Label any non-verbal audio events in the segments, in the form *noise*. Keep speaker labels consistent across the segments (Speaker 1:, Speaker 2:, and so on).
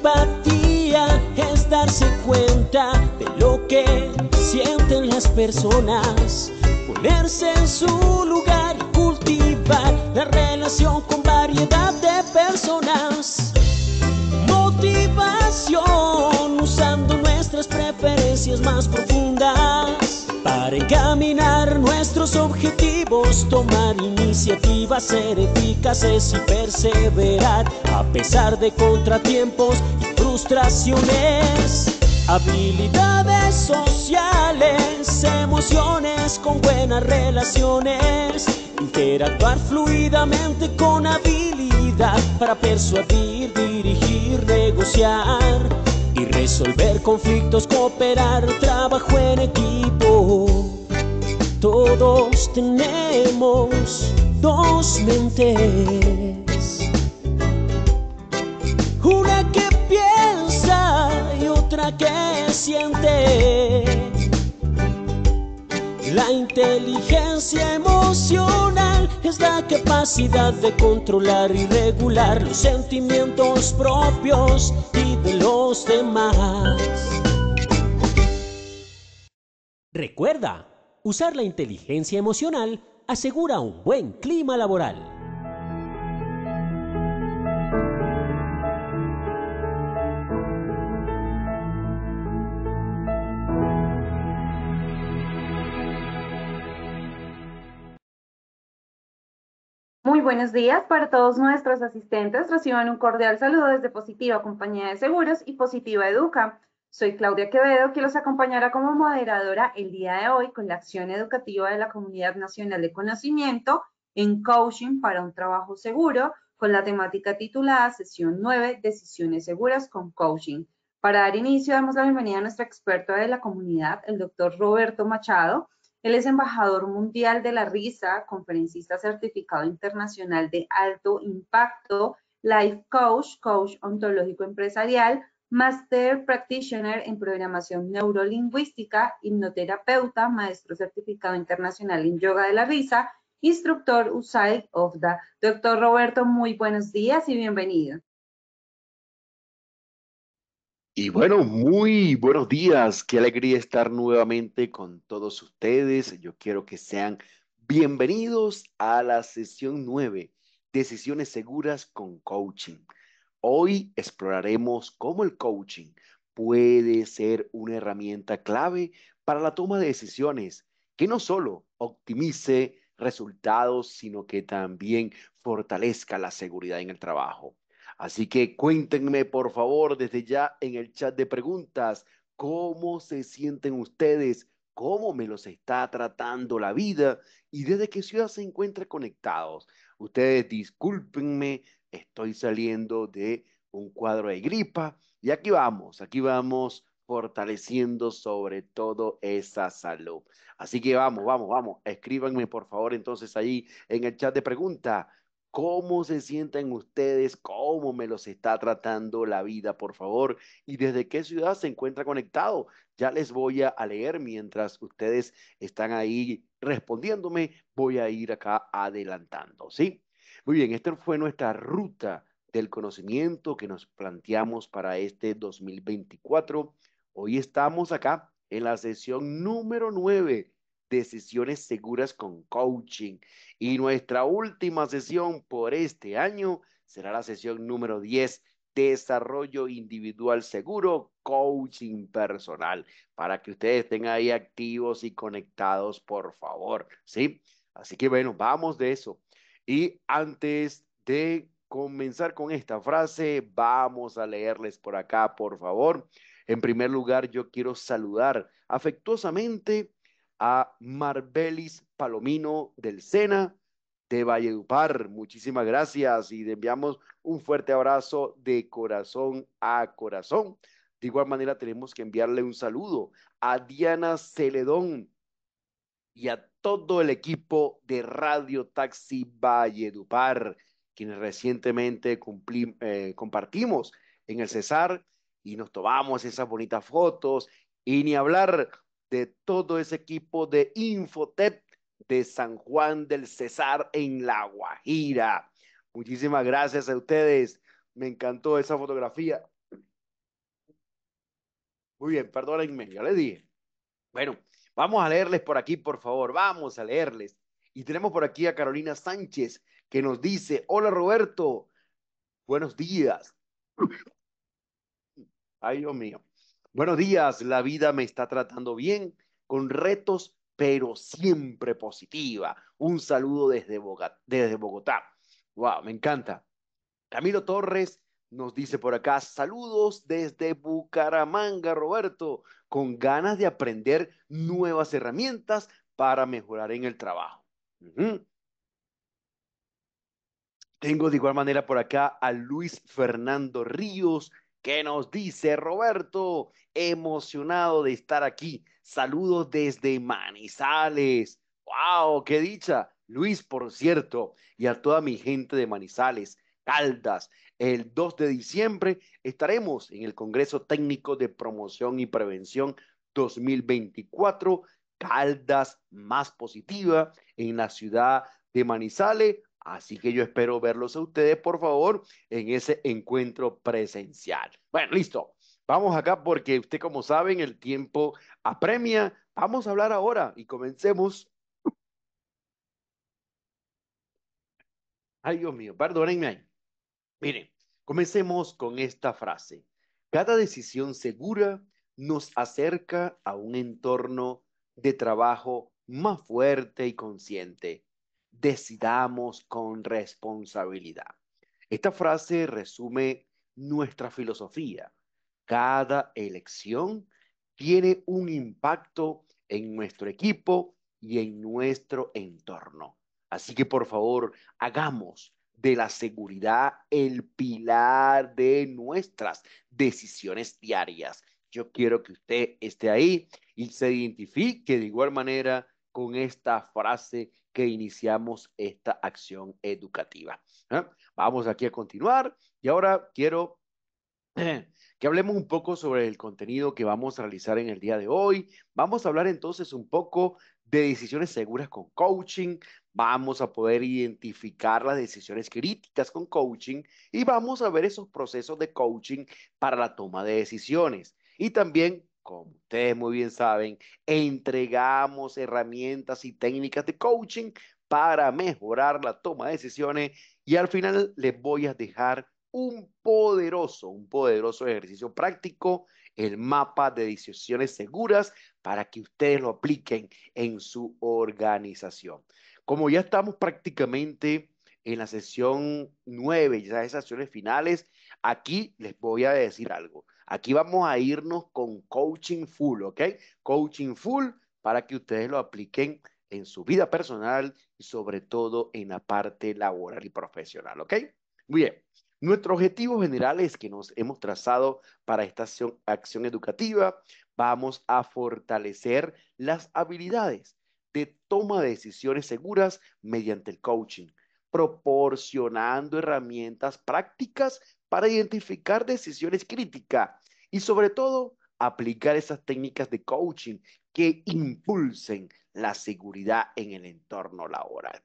Speaker 1: Empatía es darse cuenta de lo que sienten las personas, ponerse en su lugar y cultivar la relación con variedad de personas. Motivación usando nuestras preferencias más profundas. Para encaminar nuestros objetivos, tomar iniciativas, ser eficaces y perseverar a pesar de contratiempos y frustraciones. Habilidades sociales, emociones con buenas relaciones, interactuar fluidamente con habilidad para persuadir, dirigir, negociar y resolver conflictos, cooperar, trabajo en equipo. Todos tenemos dos mentes, una que piensa y otra que siente. La inteligencia emocional es la capacidad de controlar y regular los sentimientos propios y de los demás. Recuerda, usar la inteligencia emocional asegura un buen clima laboral.
Speaker 2: Muy buenos días para todos nuestros asistentes. Reciban un cordial saludo desde Positiva Compañía de Seguros y Positiva Educa. Soy Claudia Quevedo, que los acompañará como moderadora el día de hoy con la acción educativa de la Comunidad Nacional de Conocimiento en Coaching para un Trabajo Seguro, con la temática titulada Sesión 9, Decisiones Seguras con Coaching. Para dar inicio, damos la bienvenida a nuestro experto de la comunidad, el doctor Roberto Machado, él es embajador mundial de la risa, conferencista certificado internacional de alto impacto, life coach, coach ontológico empresarial, master practitioner en programación neurolingüística, hipnoterapeuta, maestro certificado internacional en yoga de la risa, instructor USAID OFDA. Doctor Roberto, muy buenos días y bienvenido.
Speaker 3: Y bueno, muy buenos días. Qué alegría estar nuevamente con todos ustedes. Yo quiero que sean bienvenidos a la sesión 9, Decisiones Seguras con Coaching. Hoy exploraremos cómo el coaching puede ser una herramienta clave para la toma de decisiones que no solo optimice resultados, sino que también fortalezca la seguridad en el trabajo. Así que cuéntenme, por favor, desde ya en el chat de preguntas, ¿cómo se sienten ustedes? ¿Cómo me los está tratando la vida? ¿Y desde qué ciudad se encuentran conectados? Ustedes discúlpenme, estoy saliendo de un cuadro de gripa y aquí vamos, aquí vamos fortaleciendo sobre todo esa salud. Así que vamos, vamos, vamos. Escríbanme por favor entonces ahí en el chat de preguntas cómo se sienten ustedes, cómo me los está tratando la vida, por favor, y desde qué ciudad se encuentra conectado. Ya les voy a leer mientras ustedes están ahí respondiéndome, voy a ir acá adelantando, ¿sí? Muy bien, esta fue nuestra ruta del conocimiento que nos planteamos para este 2024. Hoy estamos acá en la sesión número 9 decisiones seguras con coaching. Y nuestra última sesión por este año será la sesión número 10, desarrollo individual seguro, coaching personal, para que ustedes estén ahí activos y conectados, por favor. ¿Sí? Así que bueno, vamos de eso. Y antes de comenzar con esta frase, vamos a leerles por acá, por favor. En primer lugar, yo quiero saludar afectuosamente a Marbelis Palomino del Sena de Valledupar. Muchísimas gracias y le enviamos un fuerte abrazo de corazón a corazón. De igual manera tenemos que enviarle un saludo a Diana Celedón y a todo el equipo de Radio Taxi Valledupar, quienes recientemente eh, compartimos en el Cesar y nos tomamos esas bonitas fotos y ni hablar de todo ese equipo de Infotep de San Juan del Cesar en La Guajira. Muchísimas gracias a ustedes. Me encantó esa fotografía. Muy bien, perdónenme, ya les dije. Bueno, vamos a leerles por aquí, por favor. Vamos a leerles. Y tenemos por aquí a Carolina Sánchez que nos dice, hola Roberto, buenos días. Ay, Dios mío. Buenos días, la vida me está tratando bien, con retos, pero siempre positiva. Un saludo desde Bogotá. Desde Wow, me encanta. Camilo Torres nos dice por acá, saludos desde Bucaramanga, Roberto, con ganas de aprender nuevas herramientas para mejorar en el trabajo. Tengo de igual manera por acá a Luis Fernando Ríos ¿Qué nos dice Roberto? Emocionado de estar aquí. Saludos desde Manizales. ¡Wow! ¡Qué dicha! Luis, por cierto, y a toda mi gente de Manizales, Caldas. El 2 de diciembre estaremos en el Congreso Técnico de Promoción y Prevención 2024. Caldas más positiva en la ciudad de Manizales. Así que yo espero verlos a ustedes, por favor, en ese encuentro presencial. Bueno, listo. Vamos acá porque usted, como saben, el tiempo apremia. Vamos a hablar ahora y comencemos. Ay, Dios mío, perdónenme ahí. Miren, comencemos con esta frase. Cada decisión segura nos acerca a un entorno de trabajo más fuerte y consciente decidamos con responsabilidad. Esta frase resume nuestra filosofía. Cada elección tiene un impacto en nuestro equipo y en nuestro entorno. Así que por favor, hagamos de la seguridad el pilar de nuestras decisiones diarias. Yo quiero que usted esté ahí y se identifique de igual manera con esta frase que iniciamos esta acción educativa. ¿eh? Vamos aquí a continuar y ahora quiero *clears throat* que hablemos un poco sobre el contenido que vamos a realizar en el día de hoy. Vamos a hablar entonces un poco de decisiones seguras con coaching, vamos a poder identificar las decisiones críticas con coaching y vamos a ver esos procesos de coaching para la toma de decisiones. Y también como ustedes muy bien saben, entregamos herramientas y técnicas de coaching para mejorar la toma de decisiones y al final les voy a dejar un poderoso, un poderoso ejercicio práctico, el mapa de decisiones seguras para que ustedes lo apliquen en su organización. Como ya estamos prácticamente en la sesión 9, ya esas sesiones finales, aquí les voy a decir algo. Aquí vamos a irnos con coaching full, ¿ok? Coaching full para que ustedes lo apliquen en su vida personal y sobre todo en la parte laboral y profesional, ¿ok? Muy bien. Nuestro objetivo general es que nos hemos trazado para esta acción, educativa. Vamos a fortalecer las habilidades de toma de decisiones seguras mediante el coaching, proporcionando herramientas prácticas para identificar decisiones críticas y sobre todo aplicar esas técnicas de coaching que impulsen la seguridad en el entorno laboral.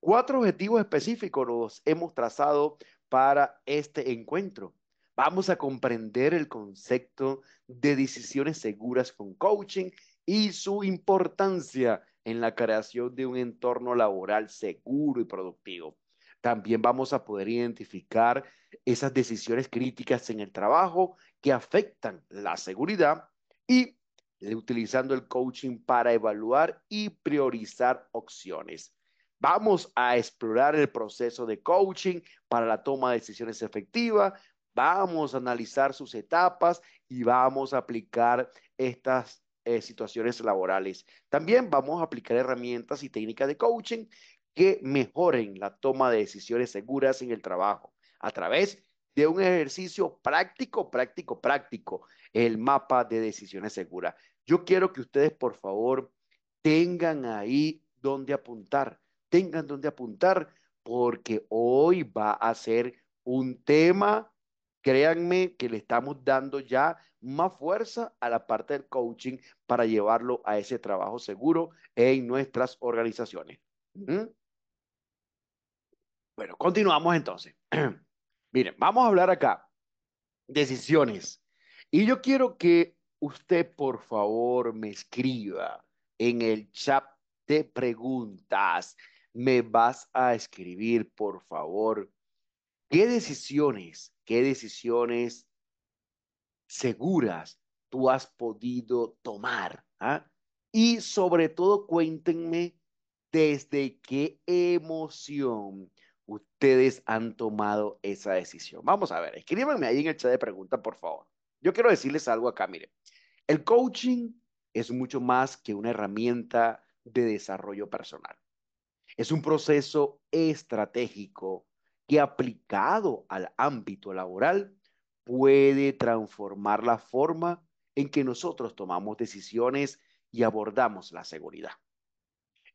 Speaker 3: Cuatro objetivos específicos los hemos trazado para este encuentro. Vamos a comprender el concepto de decisiones seguras con coaching y su importancia en la creación de un entorno laboral seguro y productivo. También vamos a poder identificar esas decisiones críticas en el trabajo que afectan la seguridad y utilizando el coaching para evaluar y priorizar opciones. Vamos a explorar el proceso de coaching para la toma de decisiones efectiva. Vamos a analizar sus etapas y vamos a aplicar estas eh, situaciones laborales. También vamos a aplicar herramientas y técnicas de coaching que mejoren la toma de decisiones seguras en el trabajo a través de un ejercicio práctico, práctico, práctico, el mapa de decisiones seguras. Yo quiero que ustedes, por favor, tengan ahí donde apuntar, tengan donde apuntar, porque hoy va a ser un tema, créanme, que le estamos dando ya más fuerza a la parte del coaching para llevarlo a ese trabajo seguro en nuestras organizaciones. ¿Mm? Bueno, continuamos entonces. *clears throat* Miren, vamos a hablar acá. Decisiones. Y yo quiero que usted, por favor, me escriba en el chat de preguntas. Me vas a escribir, por favor, qué decisiones, qué decisiones seguras tú has podido tomar. Ah? Y sobre todo, cuéntenme desde qué emoción ustedes han tomado esa decisión. Vamos a ver, escríbanme ahí en el chat de preguntas, por favor. Yo quiero decirles algo acá, Mire, El coaching es mucho más que una herramienta de desarrollo personal. Es un proceso estratégico que aplicado al ámbito laboral puede transformar la forma en que nosotros tomamos decisiones y abordamos la seguridad.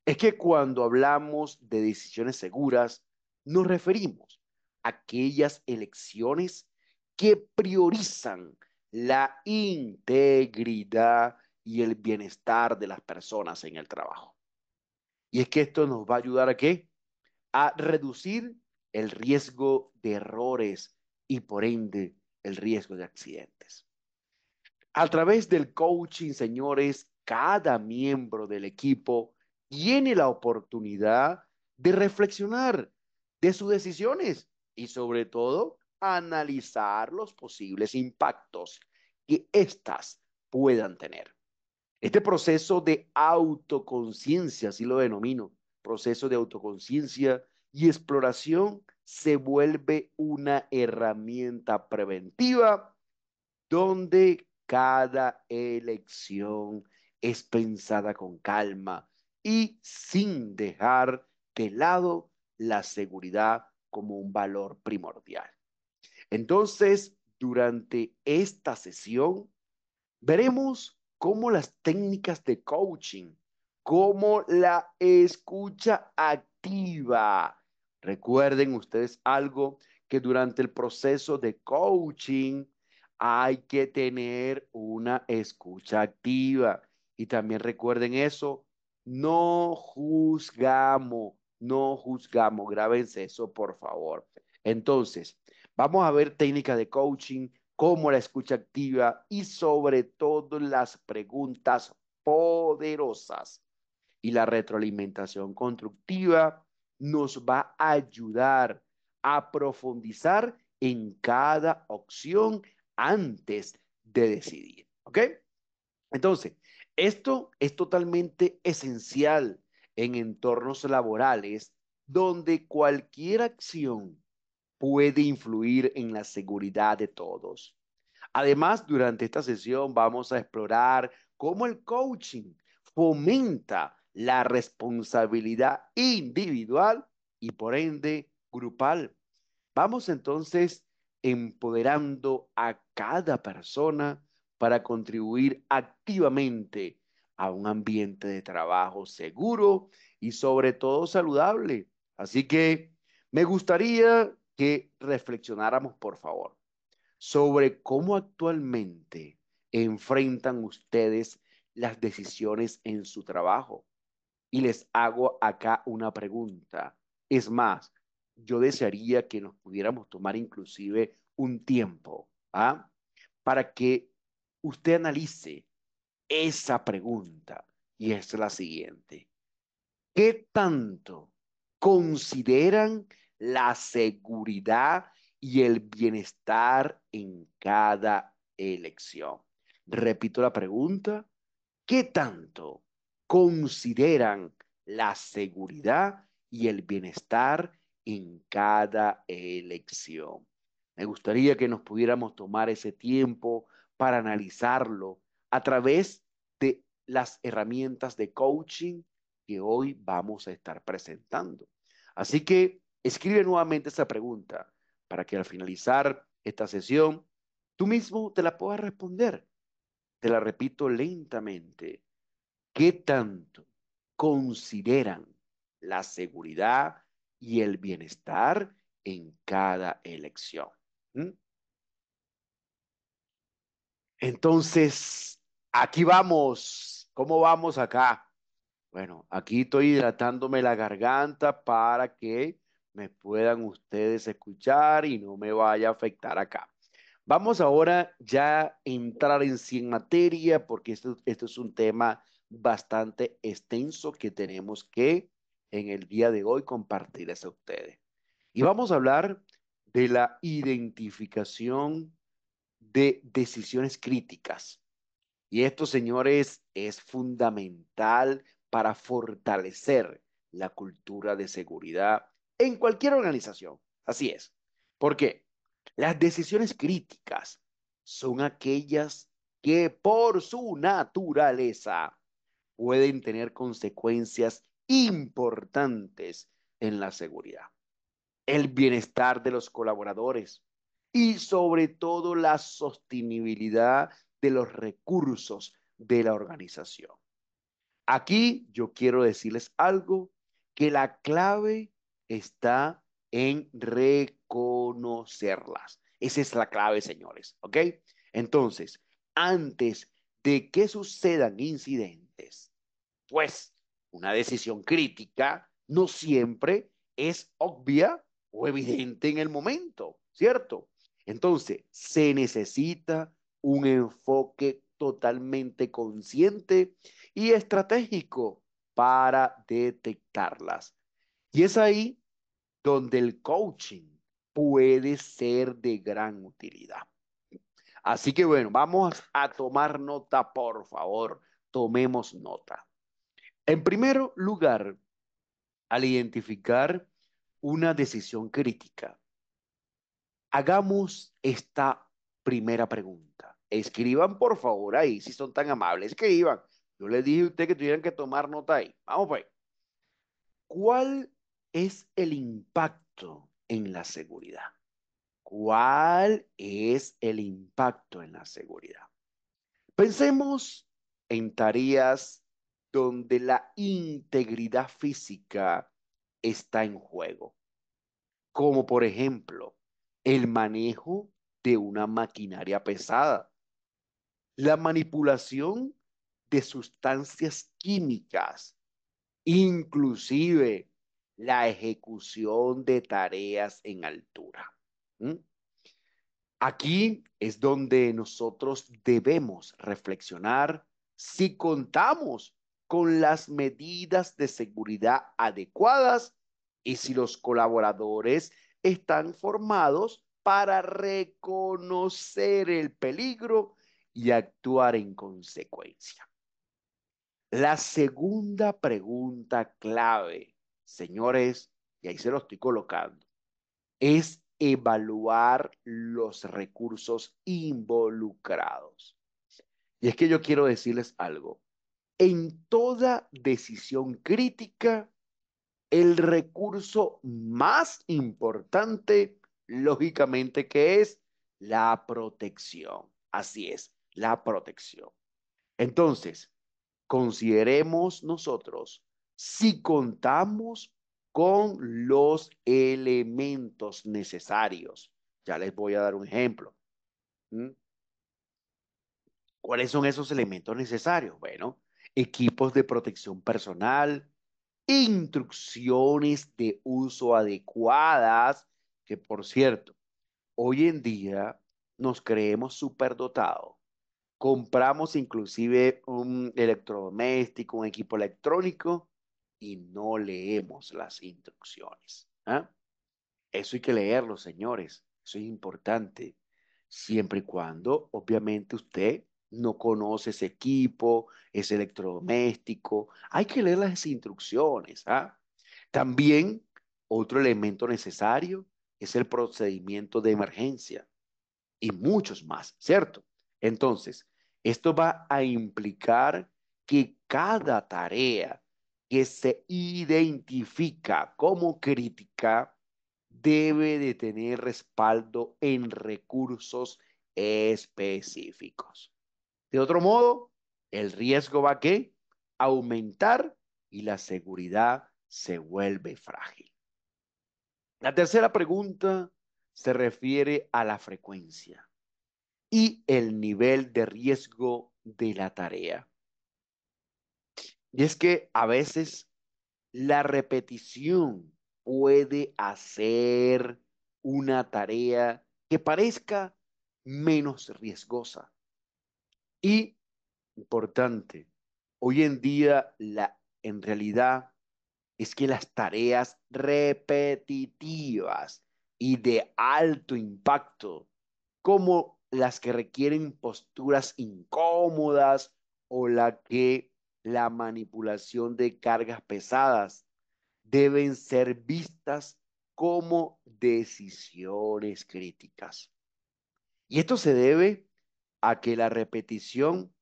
Speaker 3: Es que cuando hablamos de decisiones seguras, nos referimos a aquellas elecciones que priorizan la integridad y el bienestar de las personas en el trabajo. Y es que esto nos va a ayudar a qué? A reducir el riesgo de errores y por ende el riesgo de accidentes. A través del coaching, señores, cada miembro del equipo tiene la oportunidad de reflexionar sus decisiones y sobre todo analizar los posibles impactos que éstas puedan tener. Este proceso de autoconciencia, así lo denomino, proceso de autoconciencia y exploración se vuelve una herramienta preventiva donde cada elección es pensada con calma y sin dejar de lado la seguridad como un valor primordial. Entonces, durante esta sesión, veremos cómo las técnicas de coaching, cómo la escucha activa. Recuerden ustedes algo que durante el proceso de coaching hay que tener una escucha activa. Y también recuerden eso, no juzgamos, no juzgamos, grábense eso por favor. Entonces, vamos a ver técnicas de coaching, cómo la escucha activa y sobre todo las preguntas poderosas. Y la retroalimentación constructiva nos va a ayudar a profundizar en cada opción antes de decidir. ¿Ok? Entonces, esto es totalmente esencial en entornos laborales donde cualquier acción puede influir en la seguridad de todos. Además, durante esta sesión vamos a explorar cómo el coaching fomenta la responsabilidad individual y por ende grupal. Vamos entonces empoderando a cada persona para contribuir activamente a un ambiente de trabajo seguro y sobre todo saludable. Así que me gustaría que reflexionáramos, por favor, sobre cómo actualmente enfrentan ustedes las decisiones en su trabajo. Y les hago acá una pregunta. Es más, yo desearía que nos pudiéramos tomar inclusive un tiempo ¿ah? para que usted analice esa pregunta y es la siguiente. ¿Qué tanto consideran la seguridad y el bienestar en cada elección? Repito la pregunta. ¿Qué tanto consideran la seguridad y el bienestar en cada elección? Me gustaría que nos pudiéramos tomar ese tiempo para analizarlo, a través de las herramientas de coaching que hoy vamos a estar presentando. Así que escribe nuevamente esa pregunta para que al finalizar esta sesión tú mismo te la puedas responder. Te la repito lentamente. ¿Qué tanto consideran la seguridad y el bienestar en cada elección? ¿Mm? Entonces, aquí vamos, ¿cómo vamos acá? Bueno, aquí estoy hidratándome la garganta para que me puedan ustedes escuchar y no me vaya a afectar acá. Vamos ahora ya a entrar en sí materia porque esto, esto es un tema bastante extenso que tenemos que en el día de hoy compartirles a ustedes. Y vamos a hablar de la identificación de decisiones críticas. Y esto, señores, es fundamental para fortalecer la cultura de seguridad en cualquier organización. Así es. Porque las decisiones críticas son aquellas que por su naturaleza pueden tener consecuencias importantes en la seguridad, el bienestar de los colaboradores y sobre todo la sostenibilidad de los recursos de la organización. Aquí yo quiero decirles algo, que la clave está en reconocerlas. Esa es la clave, señores, ¿ok? Entonces, antes de que sucedan incidentes, pues una decisión crítica no siempre es obvia o evidente en el momento, ¿cierto? Entonces, se necesita un enfoque totalmente consciente y estratégico para detectarlas. Y es ahí donde el coaching puede ser de gran utilidad. Así que bueno, vamos a tomar nota, por favor. Tomemos nota. En primer lugar, al identificar una decisión crítica, hagamos esta primera pregunta. Escriban, por favor, ahí, si son tan amables, escriban. Yo les dije a usted que tuvieran que tomar nota ahí. Vamos pues. ¿Cuál es el impacto en la seguridad? ¿Cuál es el impacto en la seguridad? Pensemos en tareas donde la integridad física está en juego, como por ejemplo el manejo de una maquinaria pesada, la manipulación de sustancias químicas, inclusive la ejecución de tareas en altura. Aquí es donde nosotros debemos reflexionar si contamos con las medidas de seguridad adecuadas y si los colaboradores están formados para reconocer el peligro y actuar en consecuencia. La segunda pregunta clave, señores, y ahí se lo estoy colocando, es evaluar los recursos involucrados. Y es que yo quiero decirles algo. En toda decisión crítica, el recurso más importante, lógicamente, que es la protección. Así es, la protección. Entonces, consideremos nosotros si contamos con los elementos necesarios. Ya les voy a dar un ejemplo. ¿Mm? ¿Cuáles son esos elementos necesarios? Bueno, equipos de protección personal, instrucciones de uso adecuadas, que por cierto, hoy en día nos creemos superdotados Compramos inclusive un electrodoméstico, un equipo electrónico y no leemos las instrucciones. ¿ah? Eso hay que leerlo, señores. Eso es importante. Siempre y cuando, obviamente, usted no conoce ese equipo, ese electrodoméstico. Hay que leer las instrucciones. ¿ah? También otro elemento necesario es el procedimiento de emergencia y muchos más, ¿cierto? Entonces, esto va a implicar que cada tarea que se identifica como crítica debe de tener respaldo en recursos específicos. De otro modo, el riesgo va a aumentar y la seguridad se vuelve frágil. La tercera pregunta se refiere a la frecuencia y el nivel de riesgo de la tarea. Y es que a veces la repetición puede hacer una tarea que parezca menos riesgosa. Y, importante, hoy en día la, en realidad es que las tareas repetitivas y de alto impacto, como las que requieren posturas incómodas o la que la manipulación de cargas pesadas deben ser vistas como decisiones críticas. Y esto se debe a que la repetición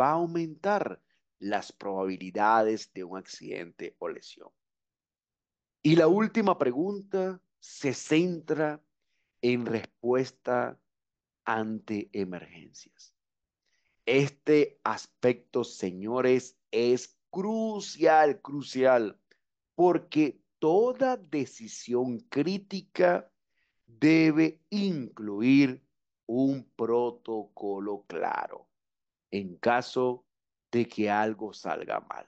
Speaker 3: va a aumentar las probabilidades de un accidente o lesión. Y la última pregunta se centra en respuesta ante emergencias. Este aspecto, señores, es crucial, crucial, porque toda decisión crítica debe incluir un protocolo claro en caso de que algo salga mal.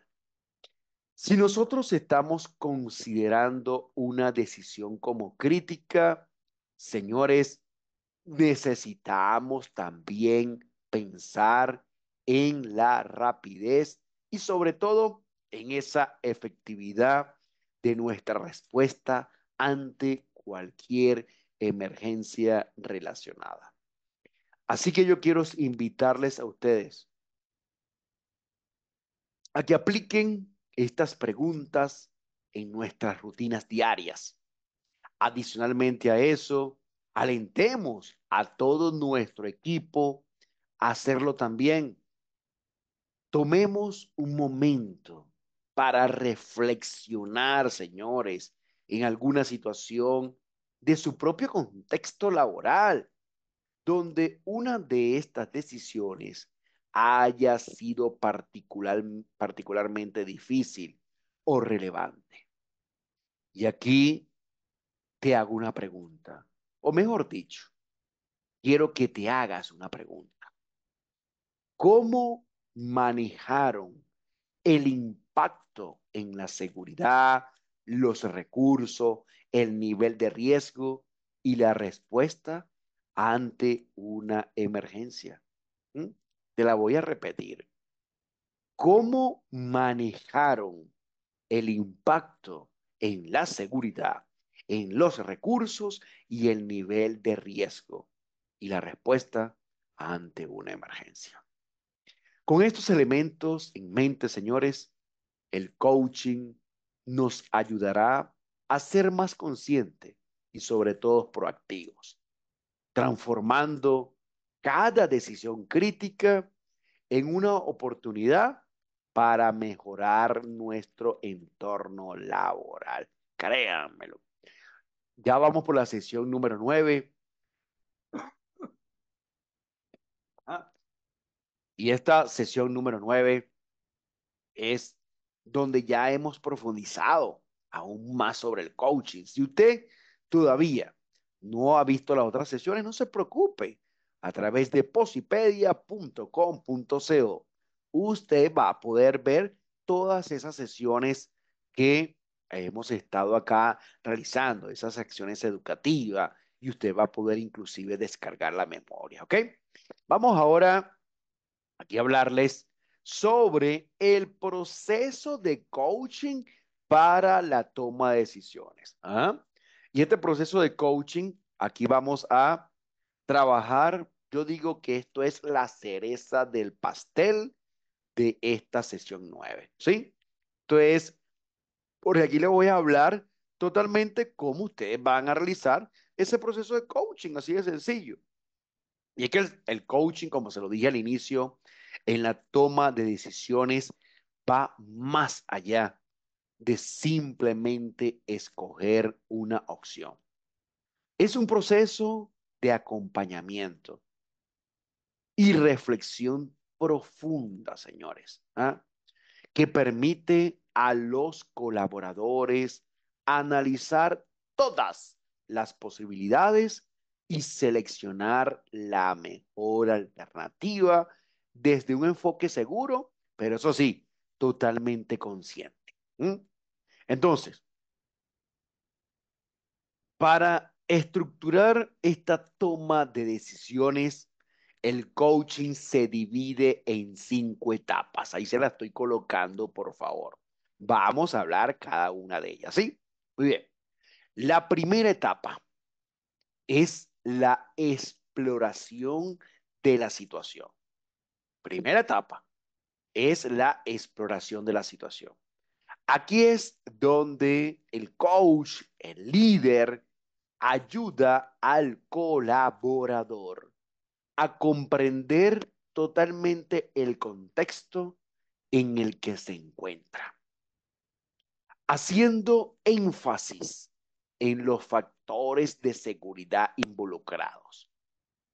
Speaker 3: Si nosotros estamos considerando una decisión como crítica, señores, necesitamos también pensar en la rapidez y sobre todo en esa efectividad de nuestra respuesta ante cualquier emergencia relacionada. Así que yo quiero invitarles a ustedes a que apliquen estas preguntas en nuestras rutinas diarias. Adicionalmente a eso, alentemos a todo nuestro equipo a hacerlo también. Tomemos un momento para reflexionar, señores, en alguna situación de su propio contexto laboral, donde una de estas decisiones haya sido particularmente difícil o relevante. Y aquí te hago una pregunta. O mejor dicho, quiero que te hagas una pregunta. ¿Cómo manejaron el impacto en la seguridad, los recursos, el nivel de riesgo y la respuesta ante una emergencia? ¿Mm? Te la voy a repetir. ¿Cómo manejaron el impacto en la seguridad, en los recursos y el nivel de riesgo y la respuesta ante una emergencia. Con estos elementos en mente, señores, el coaching nos ayudará a ser más consciente y sobre todo proactivos, transformando cada decisión crítica en una oportunidad para mejorar nuestro entorno laboral. Créanmelo, ya vamos por la sesión número nueve. Y esta sesión número nueve es donde ya hemos profundizado aún más sobre el coaching. Si usted todavía no ha visto las otras sesiones, no se preocupe. A través de posipedia.com.co usted va a poder ver todas esas sesiones que hemos estado acá realizando esas acciones educativas y usted va a poder inclusive descargar la memoria, ¿ok? Vamos ahora aquí a hablarles sobre el proceso de coaching para la toma de decisiones. ¿ah? Y este proceso de coaching, aquí vamos a trabajar, yo digo que esto es la cereza del pastel de esta sesión nueve, ¿sí? Entonces, porque aquí les voy a hablar totalmente cómo ustedes van a realizar ese proceso de coaching, así de sencillo. Y es que el, el coaching, como se lo dije al inicio, en la toma de decisiones va más allá de simplemente escoger una opción. Es un proceso de acompañamiento y reflexión profunda, señores. ¿ah? que permite a los colaboradores analizar todas las posibilidades y seleccionar la mejor alternativa desde un enfoque seguro, pero eso sí, totalmente consciente. Entonces, para estructurar esta toma de decisiones, el coaching se divide en cinco etapas. Ahí se la estoy colocando, por favor. Vamos a hablar cada una de ellas, ¿sí? Muy bien. La primera etapa es la exploración de la situación. Primera etapa es la exploración de la situación. Aquí es donde el coach, el líder, ayuda al colaborador a comprender totalmente el contexto en el que se encuentra, haciendo énfasis en los factores de seguridad involucrados.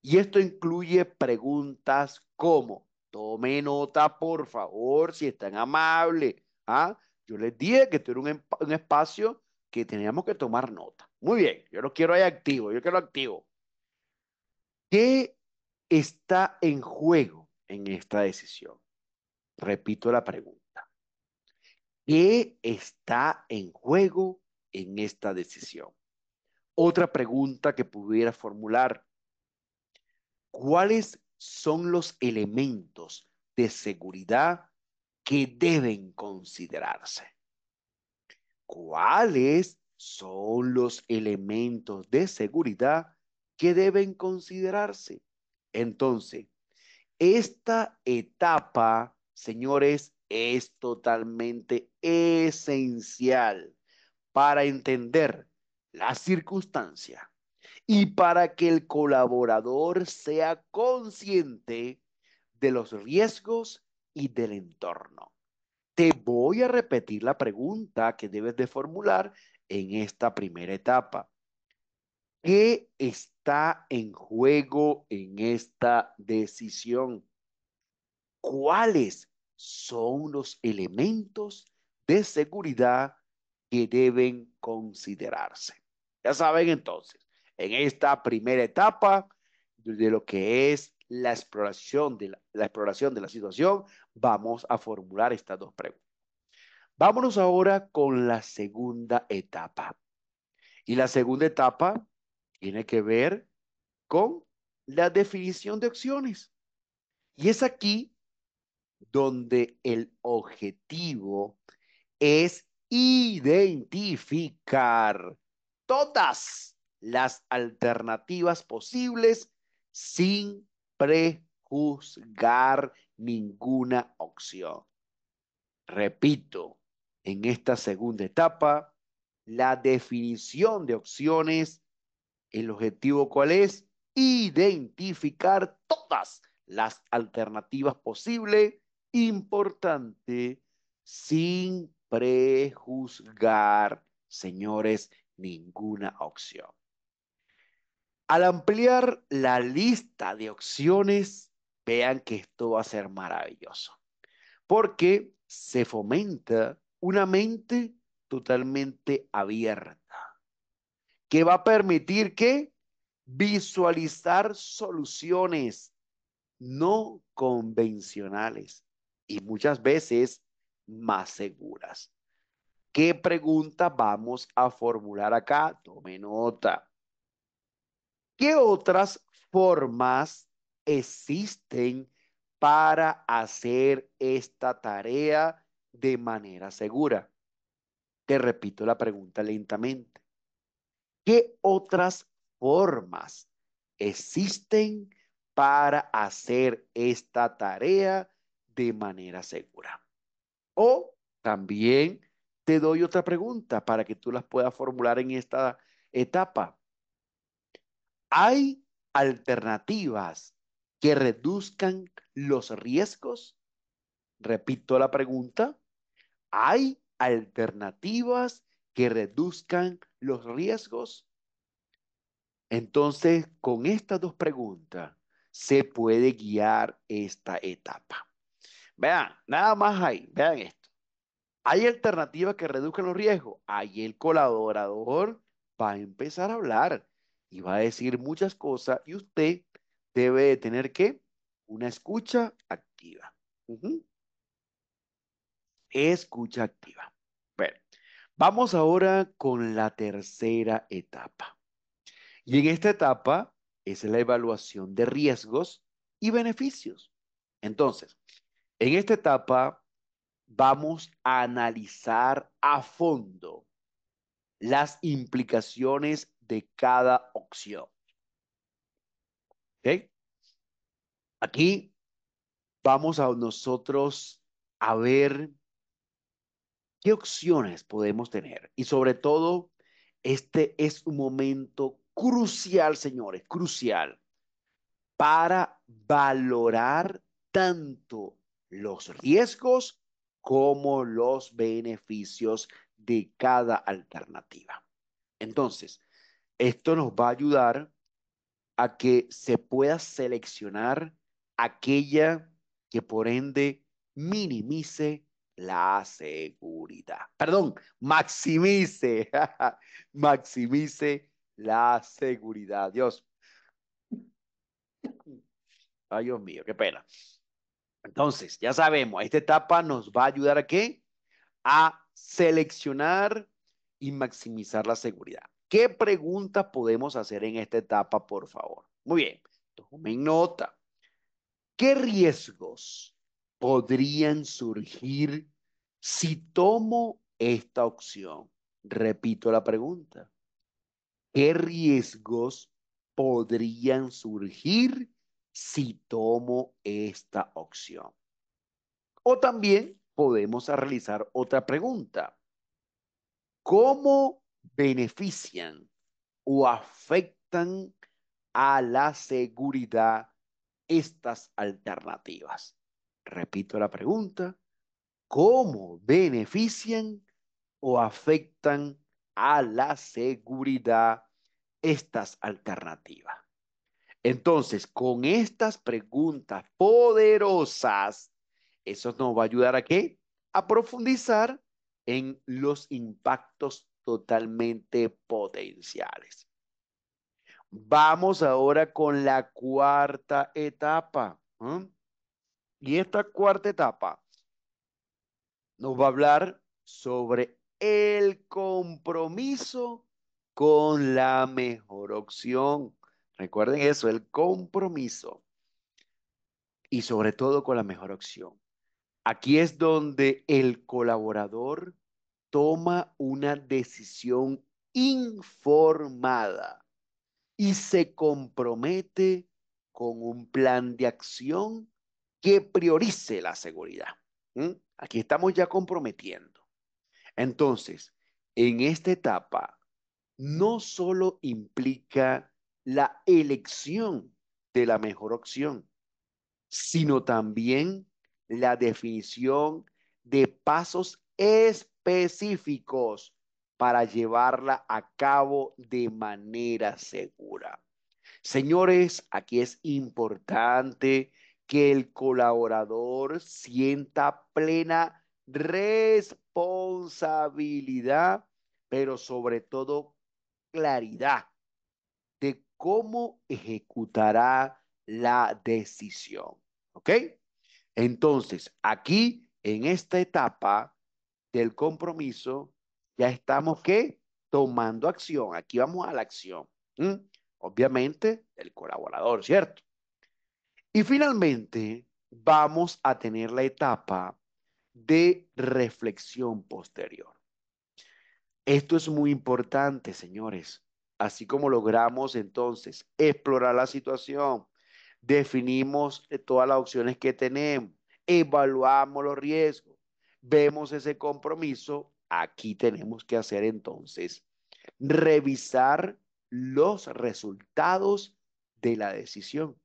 Speaker 3: Y esto incluye preguntas como, tome nota por favor, si es tan amable. ¿ah? Yo les dije que esto era un, espacio que teníamos que tomar nota. Muy bien, yo lo quiero ahí activo, yo quiero activo. ¿Qué está en juego en esta decisión? Repito la pregunta. ¿Qué está en juego en esta decisión? Otra pregunta que pudiera formular. ¿Cuáles son los elementos de seguridad que deben considerarse? ¿Cuáles son los elementos de seguridad que deben considerarse? Entonces, esta etapa, señores, es totalmente esencial para entender la circunstancia y para que el colaborador sea consciente de los riesgos y del entorno. Te voy a repetir la pregunta que debes de formular en esta primera etapa. ¿Qué es está en juego en esta decisión? ¿Cuáles son los elementos de seguridad que deben considerarse? Ya saben entonces, en esta primera etapa de lo que es la exploración de la, la exploración de la situación, vamos a formular estas dos preguntas. Vámonos ahora con la segunda etapa. Y la segunda etapa tiene que ver con la definición de opciones. Y es aquí donde el objetivo es identificar todas las alternativas posibles sin prejuzgar ninguna opción. Repito, en esta segunda etapa, la definición de opciones ¿El objetivo cuál es? Identificar todas las alternativas posibles, importante, sin prejuzgar, señores, ninguna opción. Al ampliar la lista de opciones, vean que esto va a ser maravilloso, porque se fomenta una mente totalmente abierta que va a permitir que visualizar soluciones no convencionales y muchas veces más seguras. ¿Qué pregunta vamos a formular acá? Tome nota. ¿Qué otras formas existen para hacer esta tarea de manera segura? Te repito la pregunta lentamente. ¿Qué otras formas existen para hacer esta tarea de manera segura? O también te doy otra pregunta para que tú las puedas formular en esta etapa. ¿Hay alternativas que reduzcan los riesgos? Repito la pregunta. ¿Hay alternativas que reduzcan los riesgos? Entonces, con estas dos preguntas se puede guiar esta etapa. Vean, nada más ahí, vean esto. ¿Hay alternativas que reduzcan los riesgos? Ahí el colaborador va a empezar a hablar y va a decir muchas cosas y usted debe tener que una escucha activa. Escucha activa. Vamos ahora con la tercera etapa. Y en esta etapa es la evaluación de riesgos y beneficios. Entonces, en esta etapa vamos a analizar a fondo las implicaciones de cada opción. Aquí vamos a nosotros a ver ¿Qué opciones podemos tener? Y sobre todo, este es un momento crucial, señores, crucial, para valorar tanto los riesgos como los beneficios de cada alternativa. Entonces, esto nos va a ayudar a que se pueda seleccionar aquella que por ende minimice la seguridad. Perdón, maximice, *laughs* maximice la seguridad. Dios. Ay, Dios mío, qué pena. Entonces, ya sabemos, esta etapa nos va a ayudar a qué? A seleccionar y maximizar la seguridad. ¿Qué preguntas podemos hacer en esta etapa, por favor? Muy bien, tomen nota. ¿Qué riesgos podrían surgir si tomo esta opción? Repito la pregunta. ¿Qué riesgos podrían surgir si tomo esta opción? O también podemos realizar otra pregunta. ¿Cómo benefician o afectan a la seguridad estas alternativas? Repito la pregunta, ¿cómo benefician o afectan a la seguridad estas alternativas? Entonces, con estas preguntas poderosas, eso nos va a ayudar a qué? A profundizar en los impactos totalmente potenciales. Vamos ahora con la cuarta etapa. Y esta cuarta etapa nos va a hablar sobre el compromiso con la mejor opción. Recuerden eso, el compromiso. Y sobre todo con la mejor opción. Aquí es donde el colaborador toma una decisión informada y se compromete con un plan de acción que priorice la seguridad. Aquí estamos ya comprometiendo. Entonces, en esta etapa, no solo implica la elección de la mejor opción, sino también la definición de pasos específicos para llevarla a cabo de manera segura. Señores, aquí es importante que el colaborador sienta plena responsabilidad, pero sobre todo claridad de cómo ejecutará la decisión. ¿Ok? Entonces, aquí, en esta etapa del compromiso, ya estamos que tomando acción. Aquí vamos a la acción. Obviamente, el colaborador, ¿cierto? Y finalmente, vamos a tener la etapa de reflexión posterior. Esto es muy importante, señores. Así como logramos entonces explorar la situación, definimos eh, todas las opciones que tenemos, evaluamos los riesgos, vemos ese compromiso, aquí tenemos que hacer entonces revisar los resultados de la decisión.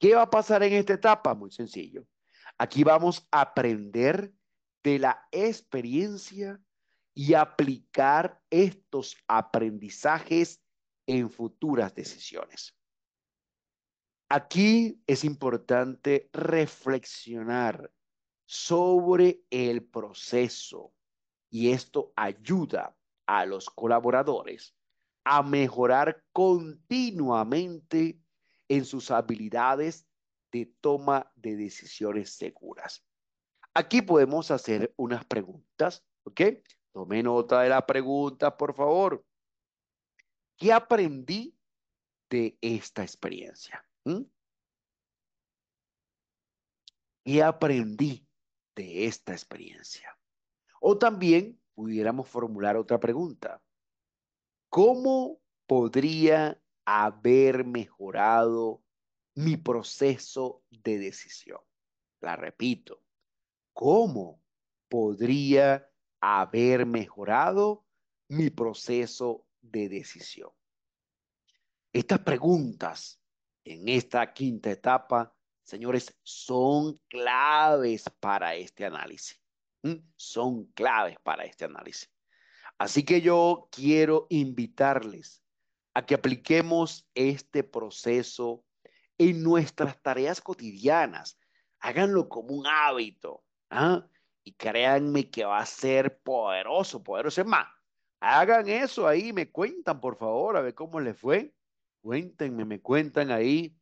Speaker 3: ¿Qué va a pasar en esta etapa? Muy sencillo. Aquí vamos a aprender de la experiencia y aplicar estos aprendizajes en futuras decisiones. Aquí es importante reflexionar sobre el proceso y esto ayuda a los colaboradores a mejorar continuamente en sus habilidades de toma de decisiones seguras. Aquí podemos hacer unas preguntas, ¿ok? Tome nota de las preguntas, por favor. ¿Qué aprendí de esta experiencia? ¿Mm? ¿Qué aprendí de esta experiencia? O también pudiéramos formular otra pregunta. ¿Cómo podría haber mejorado mi proceso de decisión. La repito, ¿cómo podría haber mejorado mi proceso de decisión? Estas preguntas en esta quinta etapa, señores, son claves para este análisis. Son claves para este análisis. Así que yo quiero invitarles a que apliquemos este proceso en nuestras tareas cotidianas. Háganlo como un hábito. ¿ah? Y créanme que va a ser poderoso, poderoso. Es más, hagan eso ahí, me cuentan, por favor, a ver cómo les fue. Cuéntenme, me cuentan ahí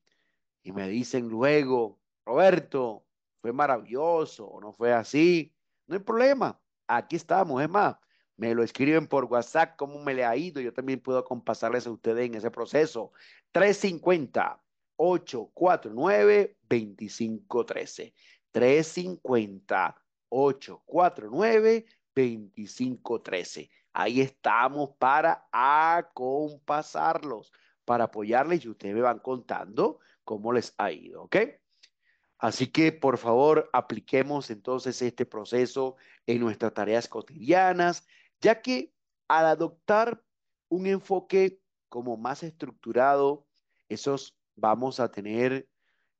Speaker 3: y me dicen luego, Roberto, fue maravilloso o no fue así. No hay problema, aquí estamos. Es más, me lo escriben por WhatsApp, cómo me le ha ido. Yo también puedo compasarles a ustedes en ese proceso. 350-849-2513. 350-849-2513. Ahí estamos para acompasarlos, para apoyarles y ustedes me van contando cómo les ha ido, ¿ok? Así que por favor apliquemos entonces este proceso en nuestras tareas cotidianas, ya que al adoptar un enfoque como más estructurado, esos vamos a tener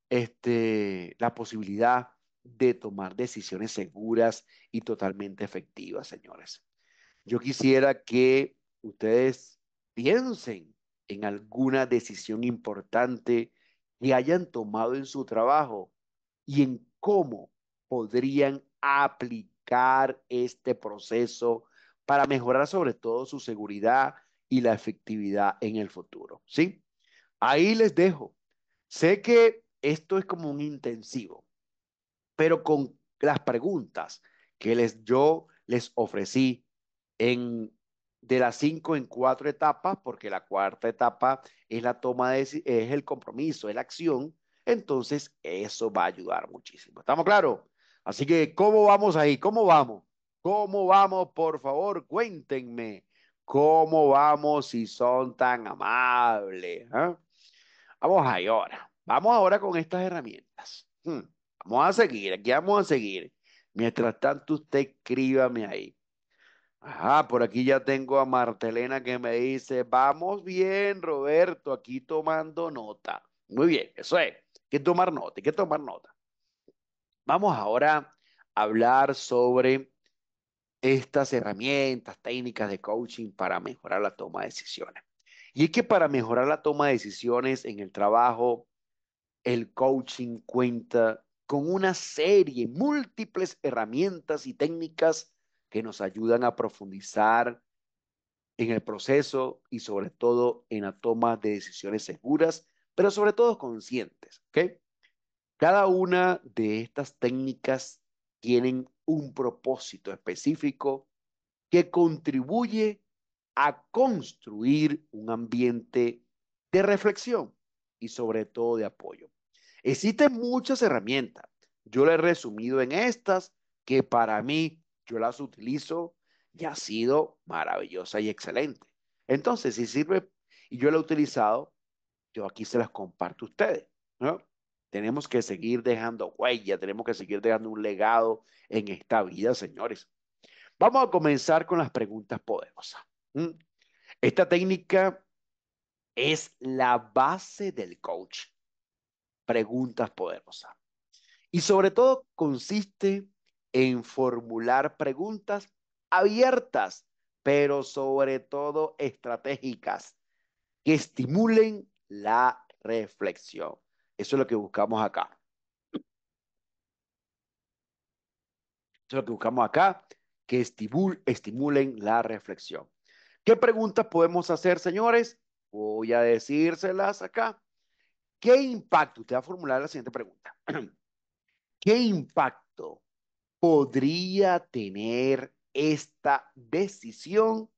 Speaker 3: este, la posibilidad de tomar decisiones seguras y totalmente efectivas, señores. Yo quisiera que ustedes piensen en alguna decisión importante que hayan tomado en su trabajo y en cómo podrían aplicar este proceso para mejorar sobre todo su seguridad y la efectividad en el futuro. ¿Sí? Ahí les dejo. Sé que esto es como un intensivo, pero con las preguntas que les, yo les ofrecí en, de las cinco en cuatro etapas, porque la cuarta etapa es la toma de, es el compromiso, es la acción, entonces eso va a ayudar muchísimo. ¿Estamos claros? Así que, ¿cómo vamos ahí? ¿Cómo vamos? ¿Cómo vamos? Por favor, cuéntenme. ¿Cómo vamos si son tan amables? Ah? Vamos ahí ahora. Vamos ahora con estas herramientas. Hmm, vamos a seguir, aquí vamos a seguir. Mientras tanto, usted escríbame ahí. Ajá, por aquí ya tengo a Martelena que me dice, vamos bien, Roberto, aquí tomando nota. Muy bien, eso es. Hay que tomar nota, hay que tomar nota. Vamos ahora a hablar sobre estas herramientas, técnicas de coaching para mejorar la toma de decisiones. Y es que para mejorar la toma de decisiones en el trabajo, el coaching cuenta con una serie, múltiples herramientas y técnicas que nos ayudan a profundizar en el proceso y sobre todo en la toma de decisiones seguras, pero sobre todo conscientes. ¿okay? Cada una de estas técnicas tienen un propósito específico que contribuye a construir un ambiente de reflexión y sobre todo de apoyo. Existen muchas herramientas. Yo le he resumido en estas que para mí yo las utilizo y ha sido maravillosa y excelente. Entonces, si sirve y yo la he utilizado, yo aquí se las comparto a ustedes. ¿no? Tenemos que seguir dejando huella, tenemos que seguir dejando un legado en esta vida, señores. Vamos a comenzar con las preguntas poderosas. Esta técnica es la base del coach. Preguntas poderosas. Y sobre todo consiste en formular preguntas abiertas, pero sobre todo estratégicas, que estimulen la reflexión. Eso es lo que buscamos acá. Eso es lo que buscamos acá, que estimulen la reflexión. ¿Qué preguntas podemos hacer, señores? Voy a decírselas acá. ¿Qué impacto? Usted va a formular la siguiente pregunta. *clears throat* ¿Qué impacto podría tener esta decisión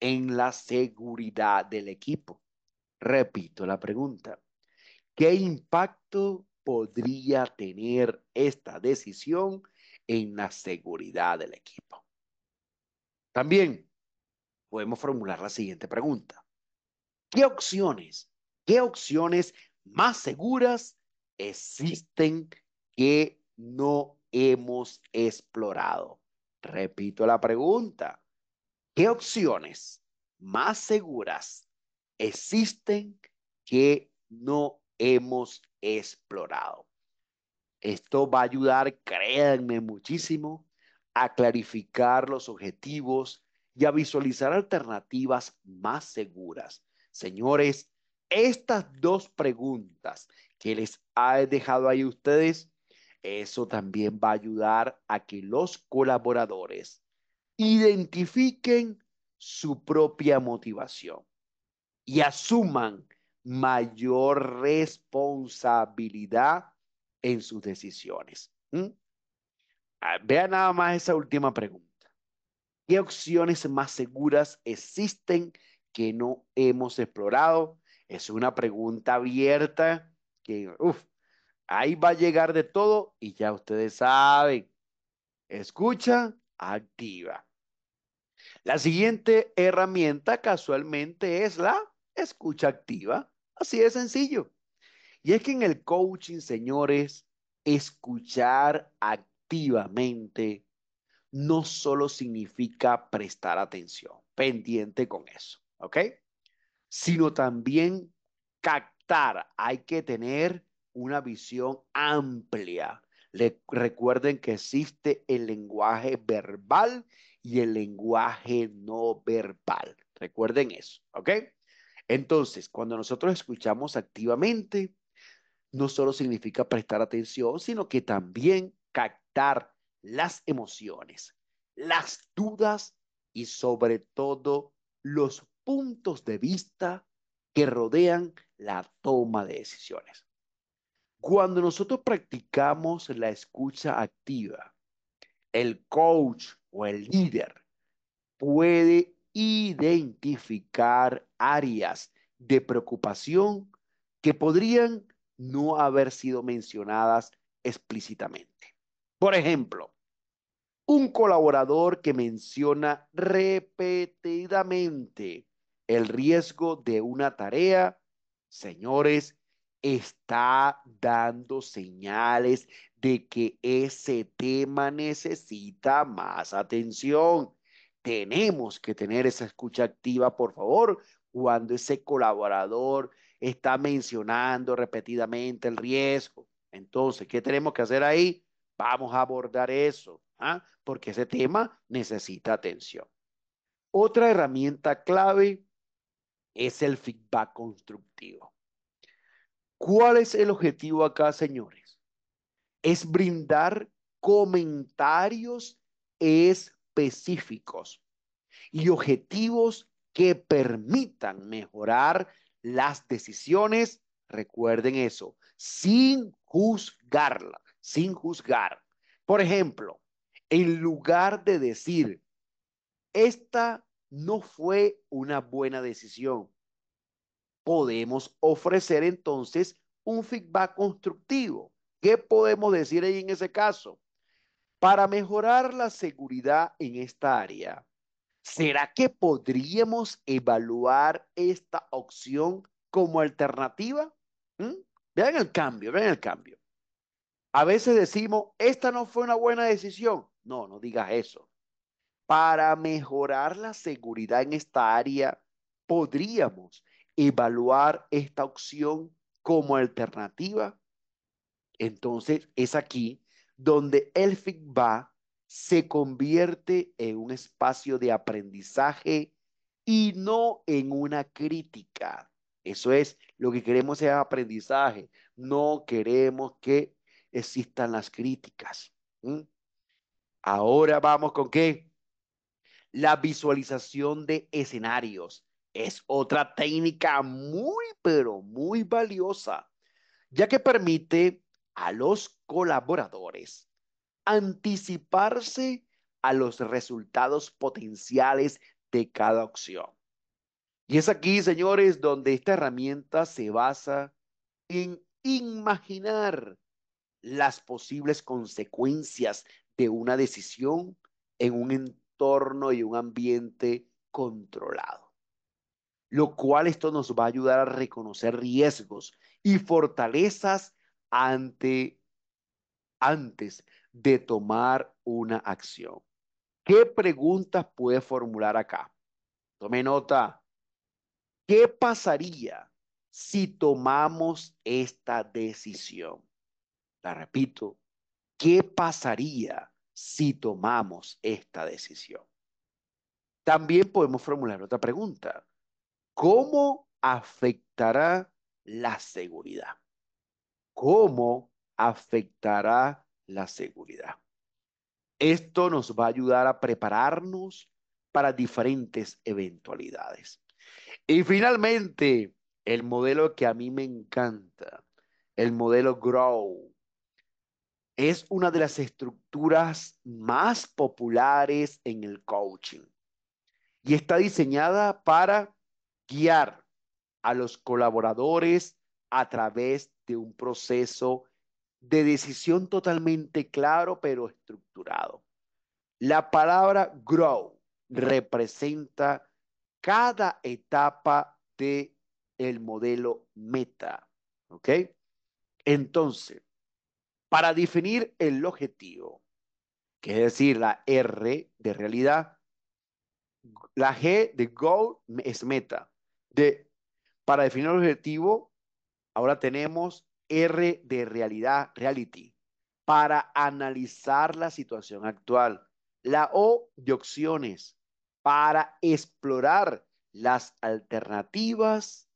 Speaker 3: en la seguridad del equipo? Repito la pregunta. ¿Qué impacto podría tener esta decisión en la seguridad del equipo? También podemos formular la siguiente pregunta. ¿Qué opciones, qué opciones más seguras existen que no hemos explorado? Repito la pregunta. ¿Qué opciones más seguras existen que no hemos explorado. Esto va a ayudar, créanme muchísimo, a clarificar los objetivos y a visualizar alternativas más seguras. Señores, estas dos preguntas que les he dejado ahí a ustedes, eso también va a ayudar a que los colaboradores identifiquen su propia motivación y asuman mayor responsabilidad en sus decisiones. Ah, Vean nada más esa última pregunta. ¿Qué opciones más seguras existen que no hemos explorado? Es una pregunta abierta que, ahí va a llegar de todo y ya ustedes saben. Escucha, activa. La siguiente herramienta casualmente es la escucha activa. Así de sencillo. Y es que en el coaching, señores, escuchar activamente no solo significa prestar atención, pendiente con eso, ¿ok? Sino también captar, hay que tener una visión amplia. Le, recuerden que existe el lenguaje verbal y el lenguaje no verbal. Recuerden eso, ¿ok? Entonces, cuando nosotros escuchamos activamente, no solo significa prestar atención, sino que también captar las emociones, las dudas y sobre todo los puntos de vista que rodean la toma de decisiones. Cuando nosotros practicamos la escucha activa, el coach o el líder puede identificar áreas de preocupación que podrían no haber sido mencionadas explícitamente. Por ejemplo, un colaborador que menciona repetidamente el riesgo de una tarea, señores, está dando señales de que ese tema necesita más atención tenemos que tener esa escucha activa, por favor, cuando ese colaborador está mencionando repetidamente el riesgo. Entonces, ¿qué tenemos que hacer ahí? Vamos a abordar eso, ¿ah? porque ese tema necesita atención. Otra herramienta clave es el feedback constructivo. ¿Cuál es el objetivo acá, señores? Es brindar comentarios, es específicos y objetivos que permitan mejorar las decisiones, recuerden eso, sin juzgarla, sin juzgar. Por ejemplo, en lugar de decir, esta no fue una buena decisión, podemos ofrecer entonces un feedback constructivo. ¿Qué podemos decir ahí en ese caso? Para mejorar la seguridad en esta área, ¿será que podríamos evaluar esta opción como alternativa? ¿Mm? Vean el cambio, vean el cambio. A veces decimos, esta no fue una buena decisión. No, no digas eso. Para mejorar la seguridad en esta área, podríamos evaluar esta opción como alternativa. Entonces, es aquí donde el feedback se convierte en un espacio de aprendizaje y no en una crítica. Eso es, lo que queremos es aprendizaje. No queremos que existan las críticas. Ahora vamos con qué? La visualización de escenarios. Es otra técnica muy, pero muy valiosa, ya que permite a los colaboradores, anticiparse a los resultados potenciales de cada opción. Y es aquí, señores, donde esta herramienta se basa en imaginar las posibles consecuencias de una decisión en un entorno y un ambiente controlado. Lo cual esto nos va a ayudar a reconocer riesgos y fortalezas ante, antes de tomar una acción. ¿Qué preguntas puedes formular acá? Tome nota. ¿Qué pasaría si tomamos esta decisión? La repito, ¿qué pasaría si tomamos esta decisión? También podemos formular otra pregunta. ¿Cómo afectará la seguridad? cómo afectará la seguridad. Esto nos va a ayudar a prepararnos para diferentes eventualidades. Y finalmente, el modelo que a mí me encanta, el modelo Grow, es una de las estructuras más populares en el coaching y está diseñada para guiar a los colaboradores a través de de un proceso de decisión totalmente claro pero estructurado. La palabra grow representa cada etapa de el modelo meta, ¿ok? Entonces, para definir el objetivo, que es decir, la R de realidad, la G de goal es meta. De, para definir el objetivo, Ahora tenemos R de realidad, reality, para analizar la situación actual. La O de opciones, para explorar las alternativas.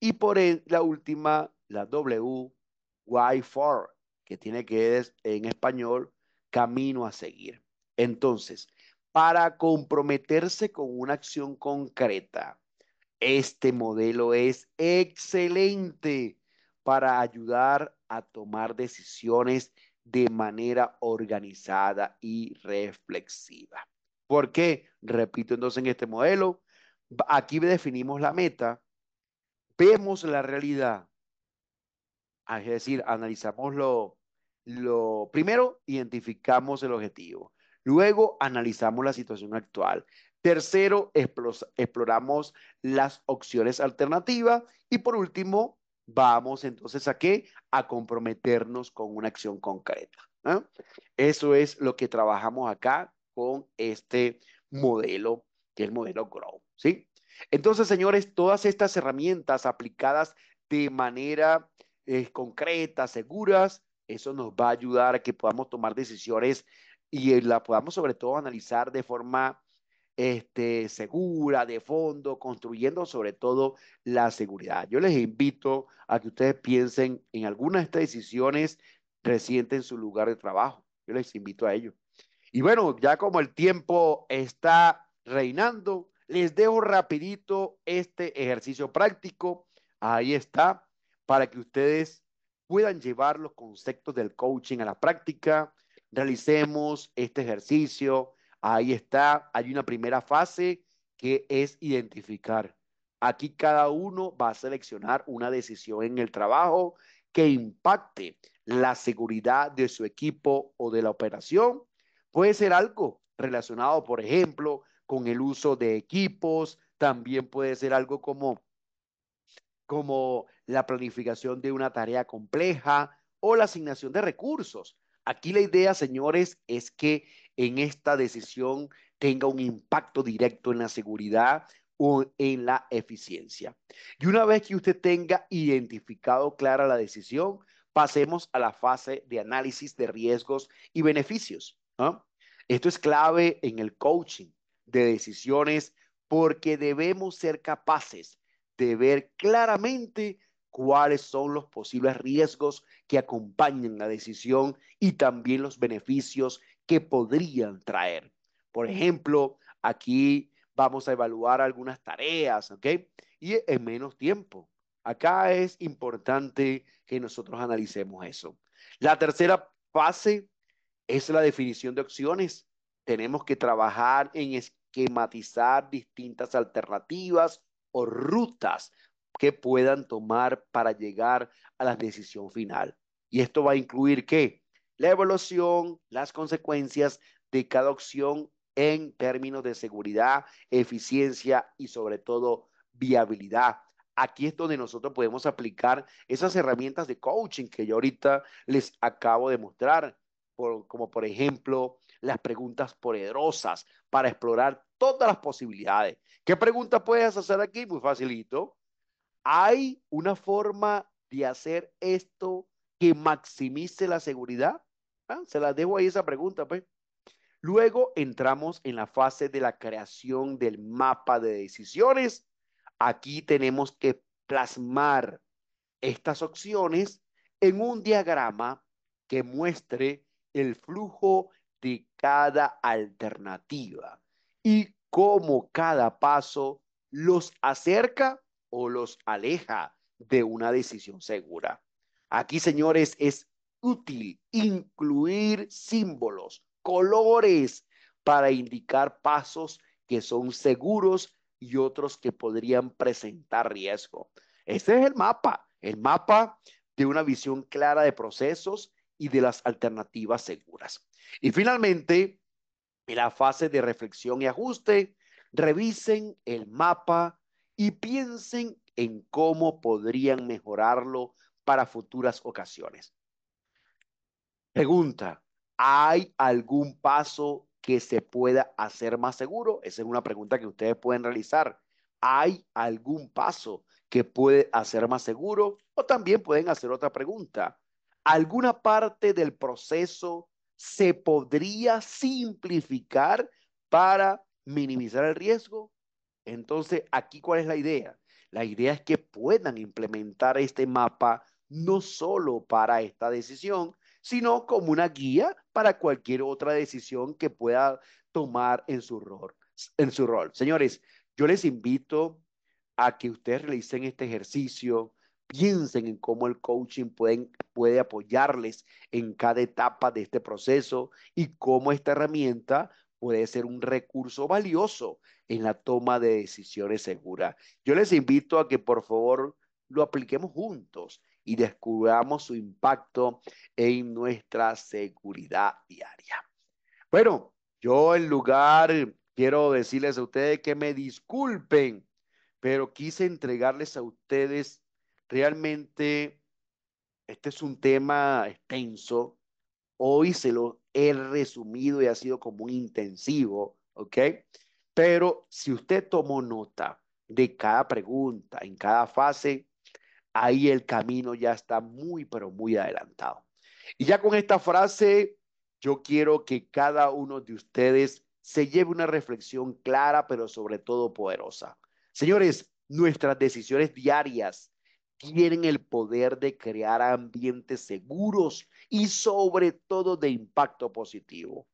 Speaker 3: Y por la última, la W, why for, que tiene que ver en español camino a seguir. Entonces, para comprometerse con una acción concreta, este modelo es excelente para ayudar a tomar decisiones de manera organizada y reflexiva. ¿Por qué? Repito entonces en este modelo, aquí definimos la meta, vemos la realidad, ah, es decir, analizamos lo, lo primero, identificamos el objetivo, luego analizamos la situación actual, tercero, exploramos las opciones alternativas y por último, vamos entonces a qué? A comprometernos con una acción concreta. Eso es lo que trabajamos acá con este modelo, que es el modelo Grow, ¿sí? Entonces, señores, todas estas herramientas aplicadas de manera eh, concreta, seguras, eso nos va a ayudar a que podamos tomar decisiones y eh, la podamos sobre todo analizar de forma este, segura, de fondo, construyendo sobre todo la seguridad. Yo les invito a que ustedes piensen en algunas de estas decisiones recientes en su lugar de trabajo. Yo les invito a ello. Y bueno, ya como el tiempo está reinando, les dejo rapidito este ejercicio práctico. Ahí está, para que ustedes puedan llevar los conceptos del coaching a la práctica. Realicemos este ejercicio Ahí está, hay una primera fase que es identificar. Aquí cada uno va a seleccionar una decisión en el trabajo que impacte la seguridad de su equipo o de la operación. Puede ser algo relacionado, por ejemplo, con el uso de equipos, también puede ser algo como, como la planificación de una tarea compleja o la asignación de recursos. Aquí la idea, señores, es que en esta decisión tenga un impacto directo en la seguridad o en la eficiencia. Y una vez que usted tenga identificado clara la decisión, pasemos a la fase de análisis de riesgos y beneficios. Esto es clave en el coaching de decisiones porque debemos ser capaces de ver claramente cuáles son los posibles riesgos que acompañan la decisión y también los beneficios que podrían traer. Por ejemplo, aquí vamos a evaluar algunas tareas, ¿ok? Y en menos tiempo. Acá es importante que nosotros analicemos eso. La tercera fase es la definición de opciones. Tenemos que trabajar en esquematizar distintas alternativas o rutas que puedan tomar para llegar a la decisión final. Y esto va a incluir qué? La evaluación, las consecuencias de cada opción en términos de seguridad, eficiencia y sobre todo viabilidad. Aquí es donde nosotros podemos aplicar esas herramientas de coaching que yo ahorita les acabo de mostrar, como por ejemplo las preguntas poderosas para explorar todas las posibilidades. ¿Qué preguntas puedes hacer aquí? Muy facilito. ¿Hay una forma de hacer esto que maximice la seguridad? Ah, se la dejo ahí esa pregunta, pues. Luego entramos en la fase de la creación del mapa de decisiones. Aquí tenemos que plasmar estas opciones en un diagrama que muestre el flujo de cada alternativa y cómo cada paso los acerca o los aleja de una decisión segura. Aquí, señores, es útil incluir símbolos, colores, para indicar pasos que son seguros y otros que podrían presentar riesgo. Este es el mapa, el mapa de una visión clara de procesos y de las alternativas seguras. Y finalmente, en la fase de reflexión y ajuste, revisen el mapa y piensen en cómo podrían mejorarlo para futuras ocasiones. Pregunta, ¿hay algún paso que se pueda hacer más seguro? Esa es una pregunta que ustedes pueden realizar. ¿Hay algún paso que puede hacer más seguro? O también pueden hacer otra pregunta. ¿Alguna parte del proceso se podría simplificar para minimizar el riesgo? Entonces, aquí cuál es la idea? La idea es que puedan implementar este mapa no solo para esta decisión, sino como una guía para cualquier otra decisión que pueda tomar en su rol. En su rol. Señores, yo les invito a que ustedes realicen este ejercicio, piensen en cómo el coaching puede apoyarles en cada etapa de este proceso y cómo esta herramienta puede ser un recurso valioso en la toma de decisiones seguras. Yo les invito a que por favor lo apliquemos juntos y descubramos su impacto en nuestra seguridad diaria. Bueno, yo en lugar quiero decirles a ustedes que me disculpen, pero quise entregarles a ustedes realmente, este es un tema extenso, hoy se lo he resumido y ha sido como un intensivo, ¿ok? Pero si usted tomó nota de cada pregunta, en cada fase, ahí el camino ya está muy, pero muy adelantado. Y ya con esta frase, yo quiero que cada uno de ustedes se lleve una reflexión clara, pero sobre todo poderosa. Señores, nuestras decisiones diarias tienen el poder de crear ambientes seguros y sobre todo de impacto positivo.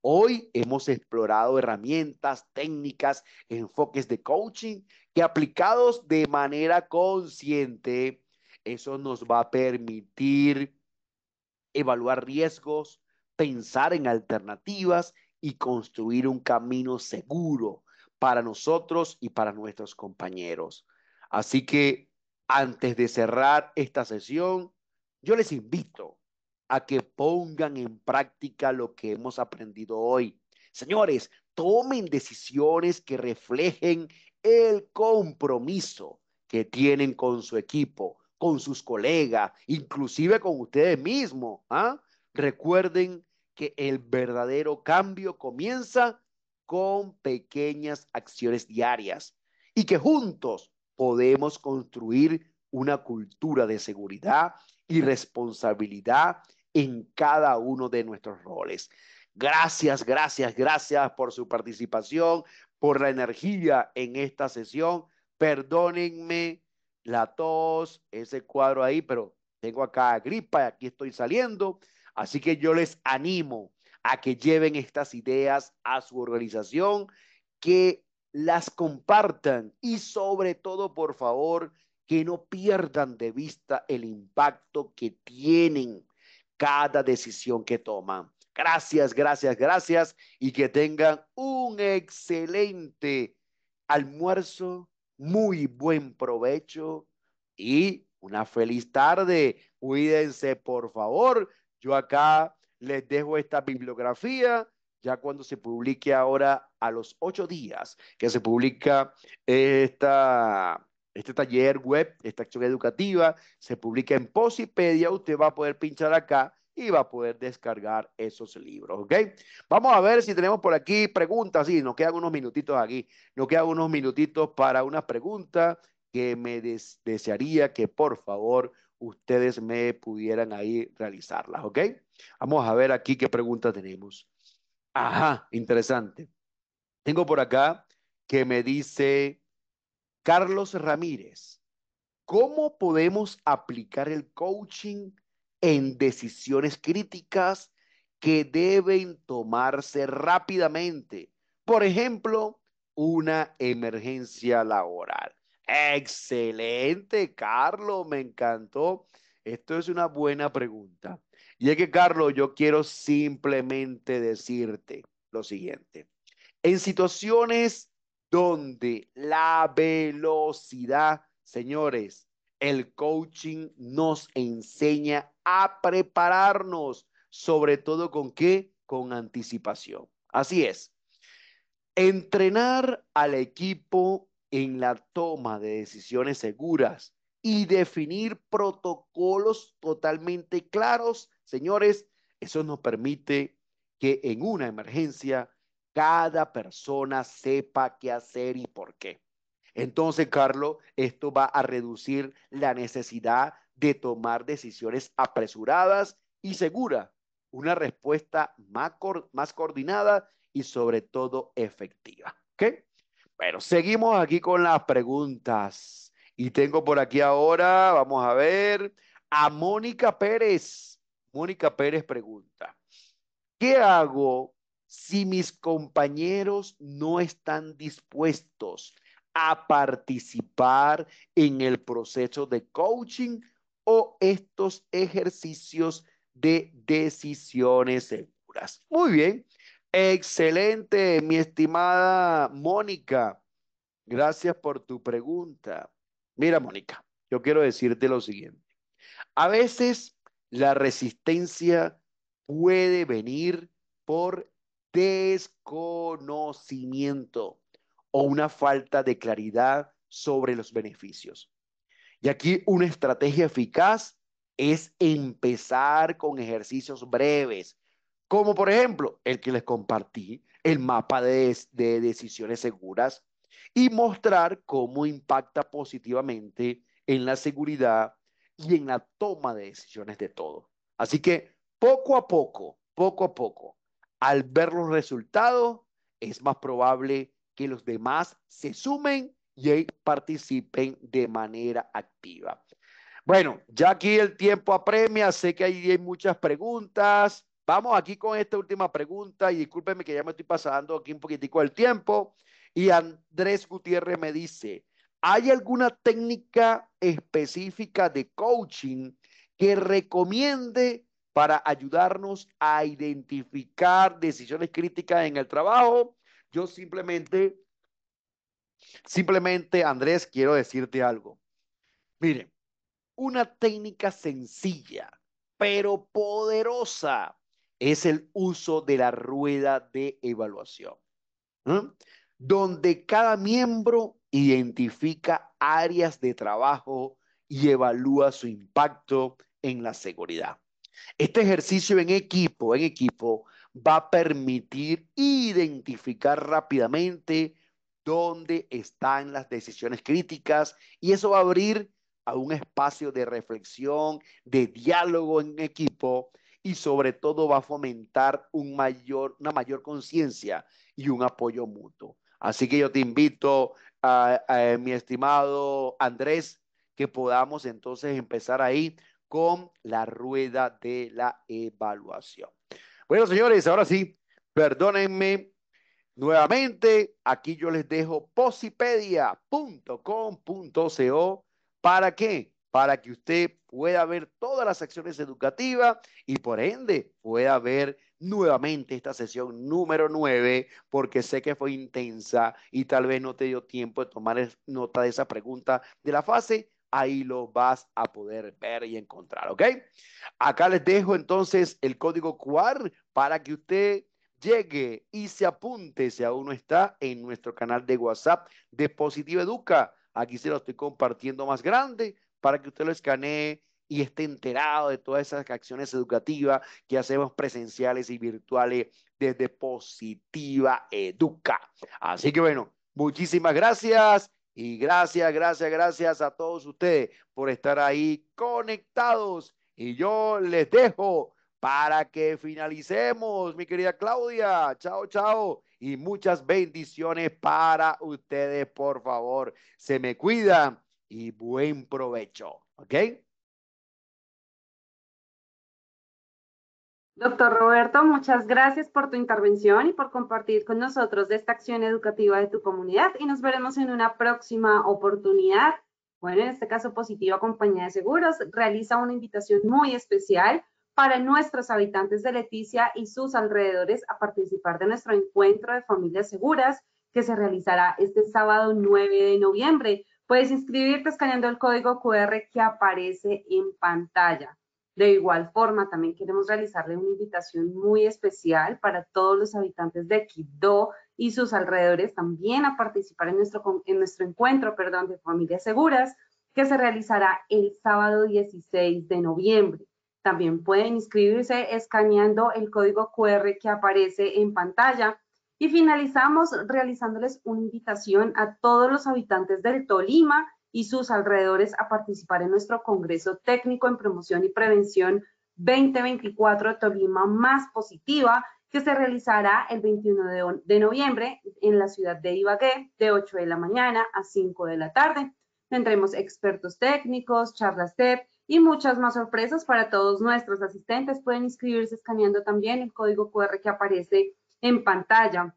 Speaker 3: Hoy hemos explorado herramientas, técnicas, enfoques de coaching que aplicados de manera consciente, eso nos va a permitir evaluar riesgos, pensar en alternativas y construir un camino seguro para nosotros y para nuestros compañeros. Así que antes de cerrar esta sesión, yo les invito a que pongan en práctica lo que hemos aprendido hoy. Señores, tomen decisiones que reflejen el compromiso que tienen con su equipo, con sus colegas, inclusive con ustedes mismos. ¿ah? Recuerden que el verdadero cambio comienza con pequeñas acciones diarias y que juntos podemos construir una cultura de seguridad y responsabilidad en cada uno de nuestros roles. Gracias, gracias, gracias por su participación, por la energía en esta sesión. Perdónenme la tos, ese cuadro ahí, pero tengo acá gripa, y aquí estoy saliendo. Así que yo les animo a que lleven estas ideas a su organización, que las compartan y sobre todo, por favor, que no pierdan de vista el impacto que tienen cada decisión que toman. Gracias, gracias, gracias y que tengan un excelente almuerzo, muy buen provecho y una feliz tarde. Cuídense, por favor. Yo acá les dejo esta bibliografía ya cuando se publique ahora a los ocho días que se publica esta, este taller web, esta acción educativa, se publica en Posipedia, usted va a poder pinchar acá y va a poder descargar esos libros, ¿ok? Vamos a ver si tenemos por aquí preguntas, sí, nos quedan unos minutitos aquí, nos quedan unos minutitos para una pregunta que me desearía que por favor ustedes me pudieran ahí realizarlas, ¿ok? Vamos a ver aquí qué pregunta tenemos. Ajá, interesante. Tengo por acá que me dice Carlos Ramírez, ¿cómo podemos aplicar el coaching en decisiones críticas que deben tomarse rápidamente? Por ejemplo, una emergencia laboral. Excelente, Carlos, me encantó. Esto es una buena pregunta. Y es que, Carlos, yo quiero simplemente decirte lo siguiente. En situaciones donde la velocidad, señores, el coaching nos enseña a prepararnos, sobre todo con qué? Con anticipación. Así es. Entrenar al equipo en la toma de decisiones seguras y definir protocolos totalmente claros Señores, eso nos permite que en una emergencia cada persona sepa qué hacer y por qué. Entonces, Carlos, esto va a reducir la necesidad de tomar decisiones apresuradas y segura, una respuesta más, más coordinada y sobre todo efectiva. ¿Ok? Pero seguimos aquí con las preguntas. Y tengo por aquí ahora, vamos a ver, a Mónica Pérez. Mónica Pérez pregunta, ¿qué hago si mis compañeros no están dispuestos a participar en el proceso de coaching o estos ejercicios de decisiones seguras? Muy bien, excelente, mi estimada Mónica. Gracias por tu pregunta. Mira, Mónica, yo quiero decirte lo siguiente. A veces la resistencia puede venir por desconocimiento o una falta de claridad sobre los beneficios. Y aquí una estrategia eficaz es empezar con ejercicios breves, como por ejemplo el que les compartí, el mapa de, decisiones seguras, y mostrar cómo impacta positivamente en la seguridad y en la toma de decisiones de todo. Así que poco a poco, poco a poco, al ver los resultados, es más probable que los demás se sumen y participen de manera activa. Bueno, ya aquí el tiempo apremia, sé que ahí hay muchas preguntas. Vamos aquí con esta última pregunta y discúlpeme que ya me estoy pasando aquí un poquitico el tiempo. Y Andrés Gutiérrez me dice, ¿Hay alguna técnica específica de coaching que recomiende para ayudarnos a identificar decisiones críticas en el trabajo? Yo simplemente, simplemente, Andrés, quiero decirte algo. Miren, una técnica sencilla, pero poderosa, es el uso de la rueda de evaluación, donde cada miembro identifica áreas de trabajo y evalúa su impacto en la seguridad. Este ejercicio en equipo, en equipo, va a permitir identificar rápidamente dónde están las decisiones críticas y eso va a abrir a un espacio de reflexión, de diálogo en equipo y sobre todo va a fomentar un mayor, una mayor conciencia y un apoyo mutuo. Así que yo te invito a, mi estimado Andrés, que podamos entonces empezar ahí con la rueda de la evaluación. Bueno, señores, ahora sí, perdónenme nuevamente. Aquí yo les dejo posipedia.com.co para qué? para que usted pueda ver todas las acciones educativas y por ende pueda ver nuevamente esta sesión número 9, porque sé que fue intensa y tal vez no te dio tiempo de tomar nota de esa pregunta de la fase. Ahí lo vas a poder ver y encontrar, ¿ok? Acá les dejo entonces el código QR para que usted llegue y se apunte si aún no está en nuestro canal de WhatsApp de Positiva Educa. Aquí se lo estoy compartiendo más grande para que usted lo escanee y esté enterado de todas esas acciones educativas que hacemos presenciales y virtuales desde Positiva Educa. Así que bueno, muchísimas gracias y gracias, gracias, gracias a todos ustedes por estar ahí conectados. Y yo les dejo para que finalicemos, mi querida Claudia. Chao, chao. Y muchas bendiciones para ustedes, por favor. Se me cuidan y buen provecho. ¿Ok?
Speaker 2: Doctor Roberto, muchas gracias por tu intervención y por compartir con nosotros esta acción educativa de tu comunidad y nos veremos en una próxima oportunidad. Bueno, en este caso Positiva Compañía de Seguros realiza una invitación muy especial para nuestros habitantes de Leticia y sus alrededores a participar de nuestro encuentro de familias seguras que se realizará este sábado 9 de noviembre. Puedes inscribirte escaneando el código QR que aparece en pantalla. De igual forma, también queremos realizarle una invitación muy especial para todos los habitantes de Quibdó y sus alrededores también a participar en nuestro, encuentro perdón, de Familias Seguras, que se realizará el sábado 16 de noviembre. También pueden inscribirse escaneando el código QR que aparece en pantalla. Y finalizamos realizándoles una invitación a todos los habitantes del Tolima y sus alrededores a participar en nuestro Congreso Técnico en Promoción y Prevención 2024 Tolima Más Positiva, que se realizará el 21 de, noviembre en la ciudad de Ibagué, de 8 de la mañana a 5 de la tarde. Tendremos expertos técnicos, charlas TED y muchas más sorpresas para todos nuestros asistentes. Pueden inscribirse escaneando también el código QR que aparece en pantalla.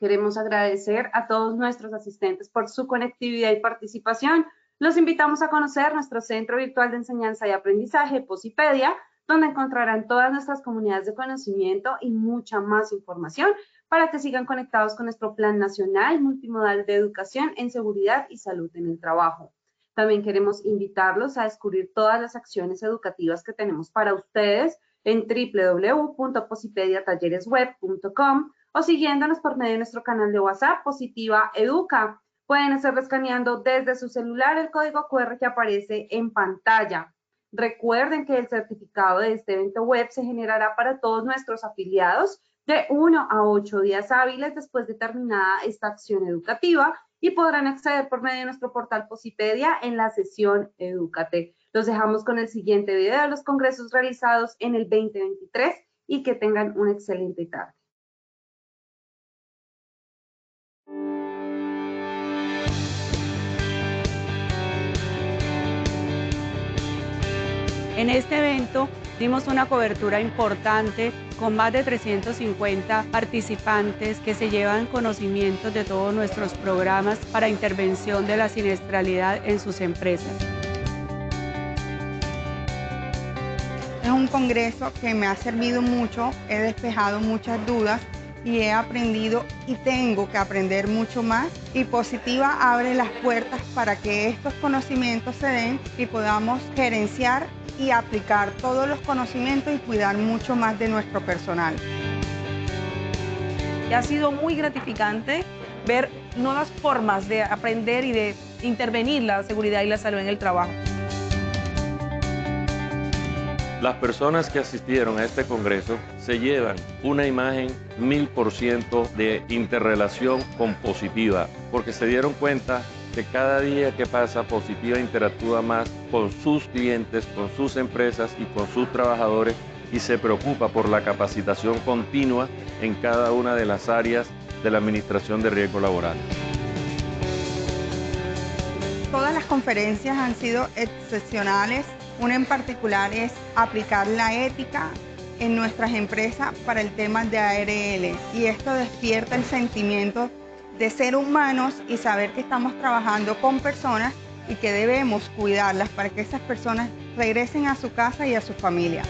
Speaker 2: Queremos agradecer a todos nuestros asistentes por su conectividad y participación. Los invitamos a conocer nuestro Centro Virtual de Enseñanza y Aprendizaje, Posipedia, donde encontrarán todas nuestras comunidades de conocimiento y mucha más información para que sigan conectados con nuestro Plan Nacional Multimodal de Educación en Seguridad y Salud en el Trabajo. También queremos invitarlos a descubrir todas las acciones educativas que tenemos para ustedes en www.posipediatalleresweb.com o siguiéndonos por medio de nuestro canal de WhatsApp Positiva Educa. Pueden hacerlo escaneando desde su celular el código QR que aparece en pantalla. Recuerden que el certificado de este evento web se generará para todos nuestros afiliados de 1 a 8 días hábiles después de terminada esta acción educativa y podrán acceder por medio de nuestro portal Posipedia en la sesión Educate. Los dejamos con el siguiente video de los congresos realizados en el 2023 y que tengan una excelente tarde. En este evento dimos una cobertura importante con más de 350 participantes que se llevan conocimientos de todos nuestros programas para intervención de la siniestralidad en sus empresas. Es un congreso que me ha servido mucho, he despejado muchas dudas y he aprendido y tengo que aprender mucho más. Y Positiva abre las puertas para que estos conocimientos se den y podamos gerenciar y aplicar todos los conocimientos y cuidar mucho más de nuestro personal. Ha sido muy gratificante ver nuevas formas de aprender y de intervenir la seguridad y la salud en el trabajo.
Speaker 3: Las personas que asistieron a este Congreso se llevan una imagen mil por ciento de interrelación con Positiva, porque se dieron cuenta que cada día que pasa Positiva interactúa más con sus clientes, con sus empresas y con sus trabajadores y se preocupa por la capacitación continua en cada una de las áreas de la Administración de Riesgo Laboral.
Speaker 2: Todas las conferencias han sido excepcionales una en particular es aplicar la ética en nuestras empresas para el tema de ARL y esto despierta el sentimiento de ser humanos y saber que estamos trabajando con personas y que debemos cuidarlas para que esas personas regresen a su casa y a su familia.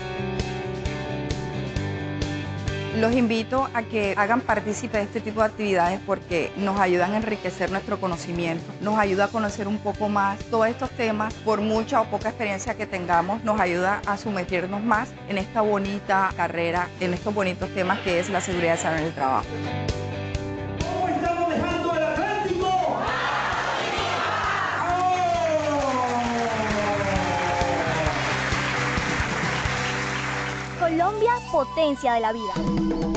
Speaker 2: Los invito a que hagan partícipe de este tipo de actividades porque nos ayudan a enriquecer nuestro conocimiento, nos ayuda a conocer un poco más todos estos temas, por mucha o poca experiencia que tengamos, nos ayuda a sumergirnos más en esta bonita carrera, en estos bonitos temas que es la seguridad de salud en el trabajo.
Speaker 3: potencia de la vida.